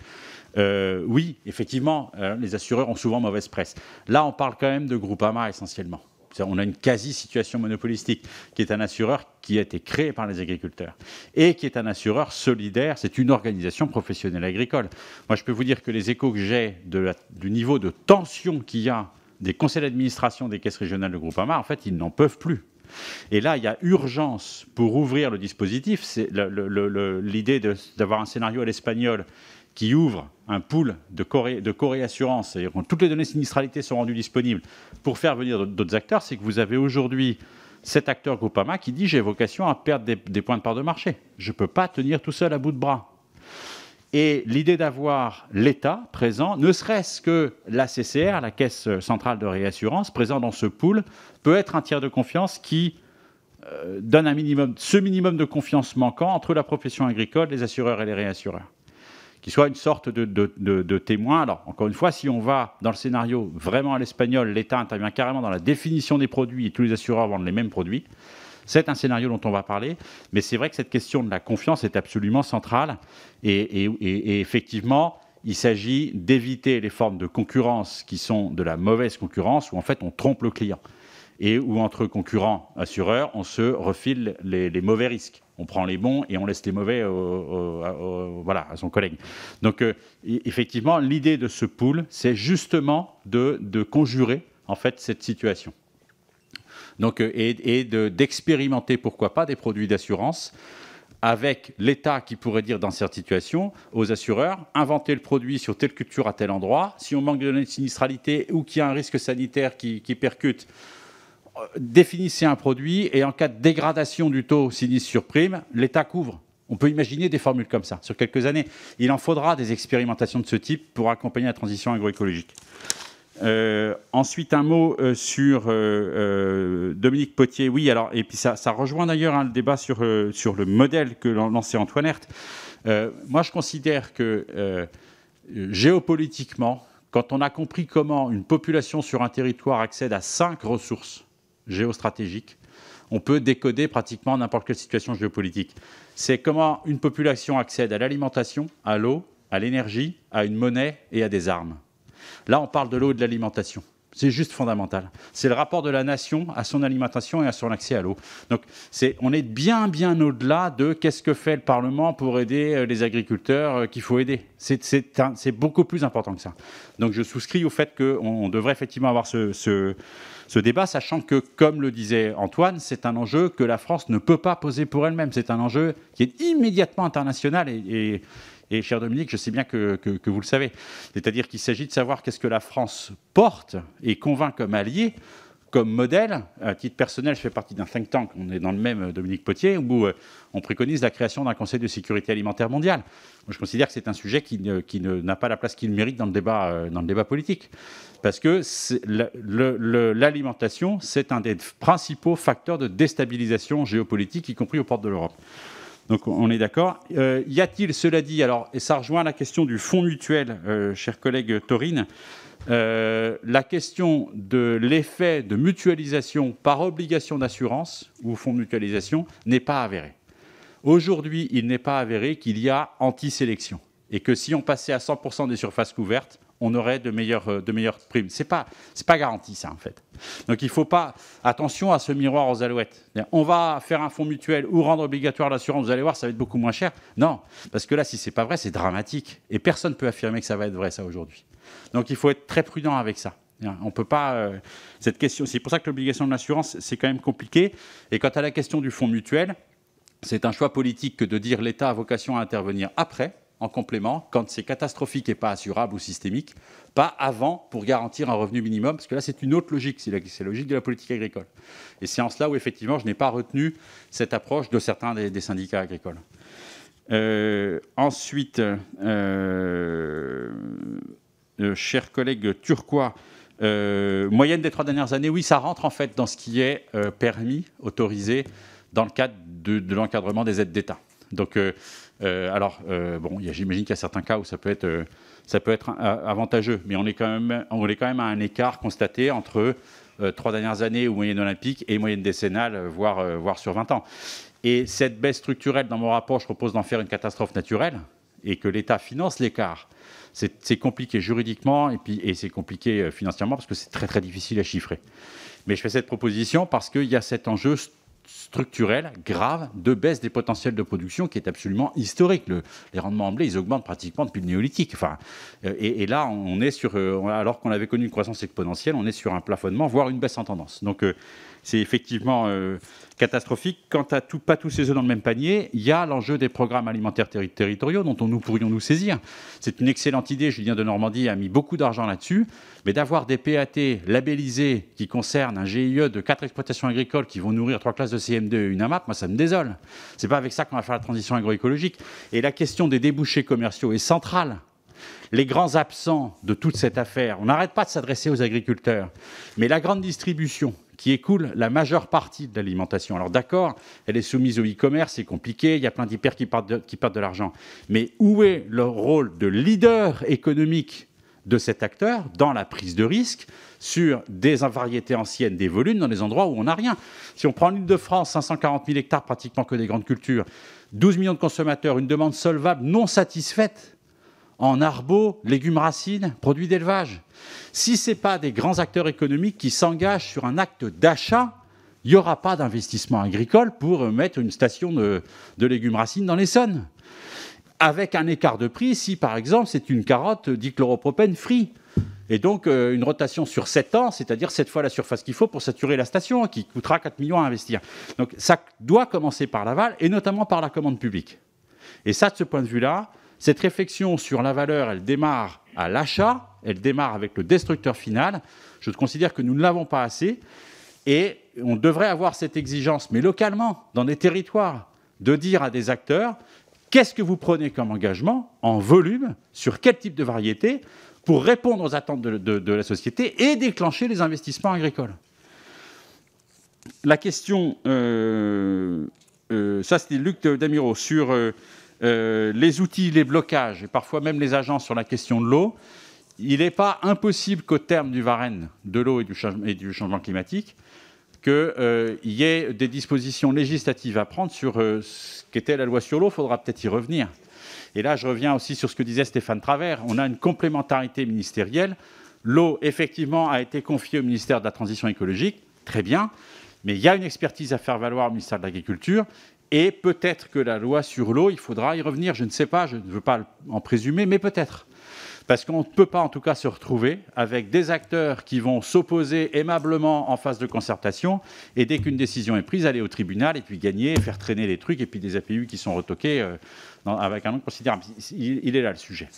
Euh, oui, effectivement, euh, les assureurs ont souvent mauvaise presse. Là, on parle quand même de Groupama essentiellement. On a une quasi-situation monopolistique, qui est un assureur qui a été créé par les agriculteurs et qui est un assureur solidaire. C'est une organisation professionnelle agricole. Moi, je peux vous dire que les échos que j'ai du niveau de tension qu'il y a des conseils d'administration des caisses régionales de Groupama, en fait, ils n'en peuvent plus. Et là, il y a urgence pour ouvrir le dispositif. l'idée d'avoir un scénario à l'espagnol qui ouvre un pool de co de corée assurance, toutes les données sinistralité sont rendues disponibles pour faire venir d'autres acteurs, c'est que vous avez aujourd'hui cet acteur Groupama qui dit j'ai vocation à perdre des, points de part de marché. Je ne peux pas tenir tout seul à bout de bras. Et l'idée d'avoir l'État présent, ne serait-ce que la CCR, la Caisse centrale de réassurance, présent dans ce pool, peut être un tiers de confiance qui euh, donne un minimum, ce minimum de confiance manquant entre la profession agricole, les assureurs et les réassureurs qui soit une sorte de, témoin. Alors, encore une fois, si on va dans le scénario vraiment à l'espagnol, l'État intervient carrément dans la définition des produits et tous les assureurs vendent les mêmes produits. C'est un scénario dont on va parler, mais c'est vrai que cette question de la confiance est absolument centrale. Et, effectivement, il s'agit d'éviter les formes de concurrence qui sont de la mauvaise concurrence, où en fait on trompe le client et où entre concurrents assureurs, on se refile les mauvais risques on prend les bons et on laisse les mauvais voilà, à son collègue. Donc, euh, effectivement, l'idée de ce pool, c'est justement de, conjurer en fait cette situation. Donc, euh, et, d'expérimenter, pourquoi pas, des produits d'assurance avec l'État qui pourrait dire dans cette situation aux assureurs, inventer le produit sur telle culture à tel endroit, si on manque de sinistralité ou qu'il y a un risque sanitaire qui percute, euh, définissez un produit et en cas de dégradation du taux sinistre sur prime, l'État couvre. On peut imaginer des formules comme ça sur quelques années. Il en faudra des expérimentations de ce type pour accompagner la transition agroécologique. Euh, ensuite, un mot euh, sur Dominique Potier. Oui, alors, et puis ça, ça rejoint d'ailleurs hein, le débat sur, sur le modèle que lançait Antoine Hert. moi, je considère que géopolitiquement, quand on a compris comment une population sur un territoire accède à cinq ressources, géostratégique. On peut décoder pratiquement n'importe quelle situation géopolitique. C'est comment une population accède à l'alimentation, à l'eau, à l'énergie, à une monnaie et à des armes. Là, on parle de l'eau et de l'alimentation. C'est juste fondamental. C'est le rapport de la nation à son alimentation et à son accès à l'eau. Donc, c'est on est bien, bien au-delà de qu'est-ce que fait le Parlement pour aider euh, les agriculteurs euh, qu'il faut aider. C'est beaucoup plus important que ça. Donc, je souscris au fait qu'on devrait effectivement avoir ce, ce, débat, sachant que, comme le disait Antoine, c'est un enjeu que la France ne peut pas poser pour elle-même. C'est un enjeu qui est immédiatement international et, et et cher Dominique, je sais bien que, vous le savez. C'est-à-dire qu'il s'agit de savoir qu'est-ce que la France porte et convainc comme allié comme modèle, à titre personnel, je fais partie d'un think tank, on est dans le même, euh, Dominique Potier, où euh, on préconise la création d'un Conseil de sécurité alimentaire mondial. je considère que c'est un sujet qui, n'a pas la place qu'il mérite dans le débat, euh, politique. Parce que l'alimentation, c'est un des principaux facteurs de déstabilisation géopolitique, y compris aux portes de l'Europe. Donc on est d'accord. Euh, y a-t-il, cela dit, alors, et ça rejoint la question du fonds mutuel, euh, cher collègue Taurine, euh, la question de l'effet de mutualisation par obligation d'assurance ou fonds de mutualisation n'est pas avérée. Aujourd'hui, il n'est pas avéré qu'il y a anti-sélection et que si on passait à 100% des surfaces couvertes, on aurait de meilleures, euh, de meilleures primes. Ce n'est pas, pas garanti, ça, en fait. Donc il ne faut pas. Attention à ce miroir aux alouettes. On va faire un fonds mutuel ou rendre obligatoire l'assurance, vous allez voir, ça va être beaucoup moins cher. Non, parce que là, si c'est pas vrai, c'est dramatique. Et personne ne peut affirmer que ça va être vrai, ça, aujourd'hui. Donc il faut être très prudent avec ça. On peut pas. Euh, cette question, c'est pour ça que l'obligation de l'assurance, c'est quand même compliqué. Et quant à la question du fonds mutuel, c'est un choix politique que de dire l'État a vocation à intervenir après en complément quand c'est catastrophique et pas assurable ou systémique, pas avant pour garantir un revenu minimum, parce que là c'est une autre logique, c'est la, logique de la politique agricole. Et c'est en cela où effectivement je n'ai pas retenu cette approche de certains des, syndicats agricoles. Euh, ensuite, euh, euh, cher collègue Turquois, moyenne des trois dernières années, oui, ça rentre en fait dans ce qui est permis, autorisé, dans le cadre de, de l'encadrement des aides d'État. Donc euh, alors, euh, bon, j'imagine qu'il y a certains cas où ça peut être, euh, avantageux, mais on est, quand même, on est quand même à un écart constaté entre trois dernières années ou moyenne olympique et moyenne décennale, voire, sur 20 ans. Et cette baisse structurelle, dans mon rapport, je propose d'en faire une catastrophe naturelle et que l'État finance l'écart. C'est compliqué juridiquement et, et c'est compliqué financièrement parce que c'est très très difficile à chiffrer. Mais je fais cette proposition parce qu'il y a cet enjeu structurelle, grave, de baisse des potentiels de production qui est absolument historique. les rendements en blé, ils augmentent pratiquement depuis le néolithique. Enfin, euh, et, et là, on est sur, euh, alors qu'on avait connu une croissance exponentielle, on est sur un plafonnement, voire une baisse en tendance. Donc, euh, c'est effectivement euh, catastrophique. Quant à pas tous ces œufs dans le même panier, il y a l'enjeu des programmes alimentaires territoriaux dont nous pourrions nous saisir. C'est une excellente idée. Julien de Normandie a mis beaucoup d'argent là-dessus. Mais d'avoir des PAT labellisés qui concernent un GIE de quatre exploitations agricoles qui vont nourrir trois classes de CM2 et une AMAP, moi, ça me désole. C'est pas avec ça qu'on va faire la transition agroécologique. Et la question des débouchés commerciaux est centrale les grands absents de toute cette affaire. On n'arrête pas de s'adresser aux agriculteurs. Mais la grande distribution, qui écoule la majeure partie de l'alimentation. Alors d'accord, elle est soumise au e-commerce, c'est compliqué, il y a plein d'hyper qui perdent qui partent de l'argent. Mais où est le rôle de leader économique de cet acteur dans la prise de risque sur des variétés anciennes, des volumes, dans des endroits où on n'a rien. Si on prend l'île de France, 540 000 hectares, pratiquement que des grandes cultures, 12 millions de consommateurs, une demande solvable non satisfaite, en arbots, légumes racines, produits d'élevage. Si ce n'est pas des grands acteurs économiques qui s'engagent sur un acte d'achat, il n'y aura pas d'investissement agricole pour mettre une station de, légumes racines dans l'Essonne. Avec un écart de prix, si par exemple c'est une carotte dichloropropène free. Et donc euh, une rotation sur 7 ans, c'est-à-dire 7 fois la surface qu'il faut pour saturer la station, qui coûtera 4 millions à investir. Donc ça doit commencer par l'aval et notamment par la commande publique. Et ça, de ce point de vue-là, cette réflexion sur la valeur, elle démarre à l'achat, elle démarre avec le destructeur final. Je considère que nous ne l'avons pas assez. Et on devrait avoir cette exigence, mais localement, dans des territoires, de dire à des acteurs, qu'est-ce que vous prenez comme engagement en volume, sur quel type de variété, pour répondre aux attentes de, la société et déclencher les investissements agricoles. La question, euh, euh, ça c'était Luc Damiro, sur... Euh, euh, les outils, les blocages et parfois même les agences sur la question de l'eau, il n'est pas impossible qu'au terme du Varenne de l'eau et, du changement climatique, qu'il euh, y ait des dispositions législatives à prendre sur euh, ce qu'était la loi sur l'eau. Il faudra peut-être y revenir. Et là, je reviens aussi sur ce que disait Stéphane Travers. On a une complémentarité ministérielle. L'eau, effectivement, a été confiée au ministère de la Transition écologique. Très bien. Mais il y a une expertise à faire valoir au ministère de l'Agriculture. Et peut-être que la loi sur l'eau, il faudra y revenir. Je ne sais pas, je ne veux pas en présumer, mais peut-être. Parce qu'on ne peut pas en tout cas se retrouver avec des acteurs qui vont s'opposer aimablement en phase de concertation et dès qu'une décision est prise, aller au tribunal et puis gagner, faire traîner les trucs et puis des APU qui sont retoqués euh, avec un nombre considérable. Il, il, est là le sujet.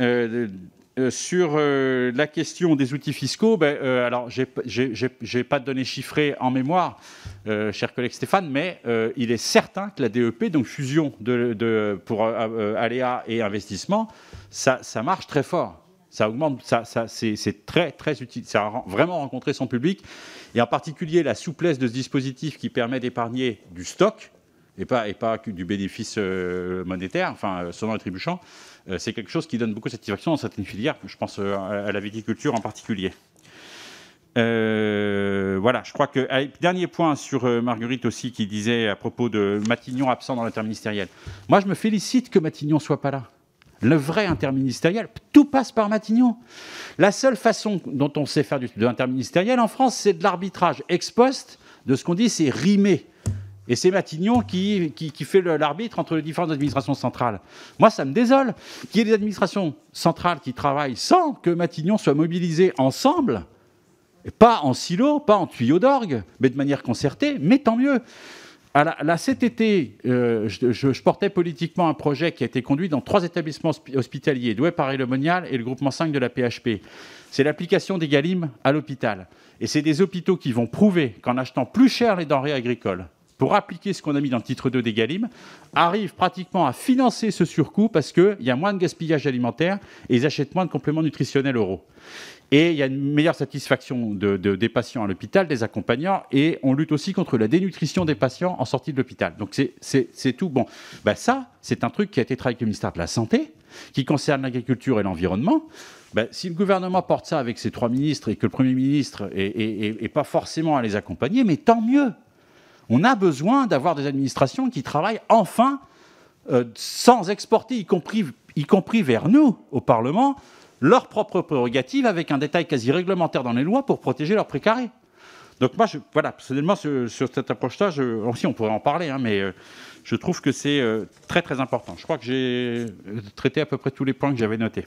Euh, euh, sur euh, la question des outils fiscaux, ben, euh, alors je n'ai pas de données chiffrées en mémoire, cher collègue Stéphane, mais il est certain que la DEP, donc fusion de, pour ALÉA et investissement, ça, marche très fort. Ça augmente, ça c'est très, très utile. Ça a vraiment rencontré son public. Et en particulier, la souplesse de ce dispositif qui permet d'épargner du stock et pas, et pas du bénéfice euh, monétaire, enfin, euh, selon les euh, c'est quelque chose qui donne beaucoup de satisfaction dans certaines filières, je pense à la viticulture en particulier. voilà, je crois que. dernier point sur Marguerite aussi, qui disait à propos de Matignon absent dans l'interministériel. Moi, je me félicite que Matignon soit pas là. Le vrai interministériel, tout passe par Matignon. La seule façon dont on sait faire du, de l'interministériel en France, c'est de l'arbitrage ex poste de ce qu'on dit, c'est rimer. Et c'est Matignon qui, qui, fait l'arbitre entre les différentes administrations centrales. Moi, ça me désole qu'il y ait des administrations centrales qui travaillent sans que Matignon soit mobilisé ensemble, et pas en silo, pas en tuyau d'orgue, mais de manière concertée, mais tant mieux. À la, été, euh, je, portais politiquement un projet qui a été conduit dans trois établissements hospitaliers, Douai, Paris, Le Monial et le groupement 5 de la PHP. C'est l'application des Galim à l'hôpital. Et c'est des hôpitaux qui vont prouver qu'en achetant plus cher les denrées agricoles, pour appliquer ce qu'on a mis dans le titre 2 des Galim, arrivent pratiquement à financer ce surcoût parce qu'il y a moins de gaspillage alimentaire et ils achètent moins de compléments nutritionnels oraux. Et il y a une meilleure satisfaction de, des patients à l'hôpital, des accompagnants, et on lutte aussi contre la dénutrition des patients en sortie de l'hôpital. Donc c'est tout. Bon, ben ça, c'est un truc qui a été travaillé avec le ministère de la Santé, qui concerne l'agriculture et l'environnement. Bah si le gouvernement porte ça avec ses trois ministres et que le Premier ministre n'est pas forcément à les accompagner, mais tant mieux, on a besoin d'avoir des administrations qui travaillent enfin euh, sans exporter, y compris, y compris vers nous, au Parlement, leurs propres prérogatives avec un détail quasi réglementaire dans les lois pour protéger leurs précarés. Donc moi, je, voilà, personnellement, sur, cette approche-là, aussi oh, on pourrait en parler, hein, mais euh, je trouve que c'est euh, très très important. Je crois que j'ai traité à peu près tous les points que j'avais notés.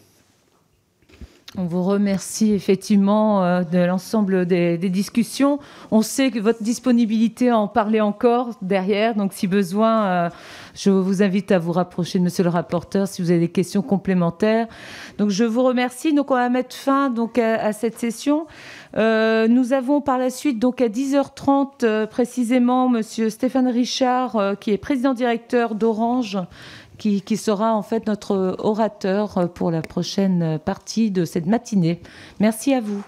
On vous remercie effectivement euh, de l'ensemble des, discussions. On sait que votre disponibilité à en parler encore derrière, donc si besoin, euh, je vous invite à vous rapprocher de Monsieur le rapporteur si vous avez des questions complémentaires. Donc je vous remercie. Donc on va mettre fin donc à, cette session. Euh, nous avons par la suite donc à 10h30 précisément Monsieur Stéphane Richard, qui est président directeur d'Orange qui, sera en fait notre orateur euh, pour la prochaine euh, partie de cette matinée. Merci à vous.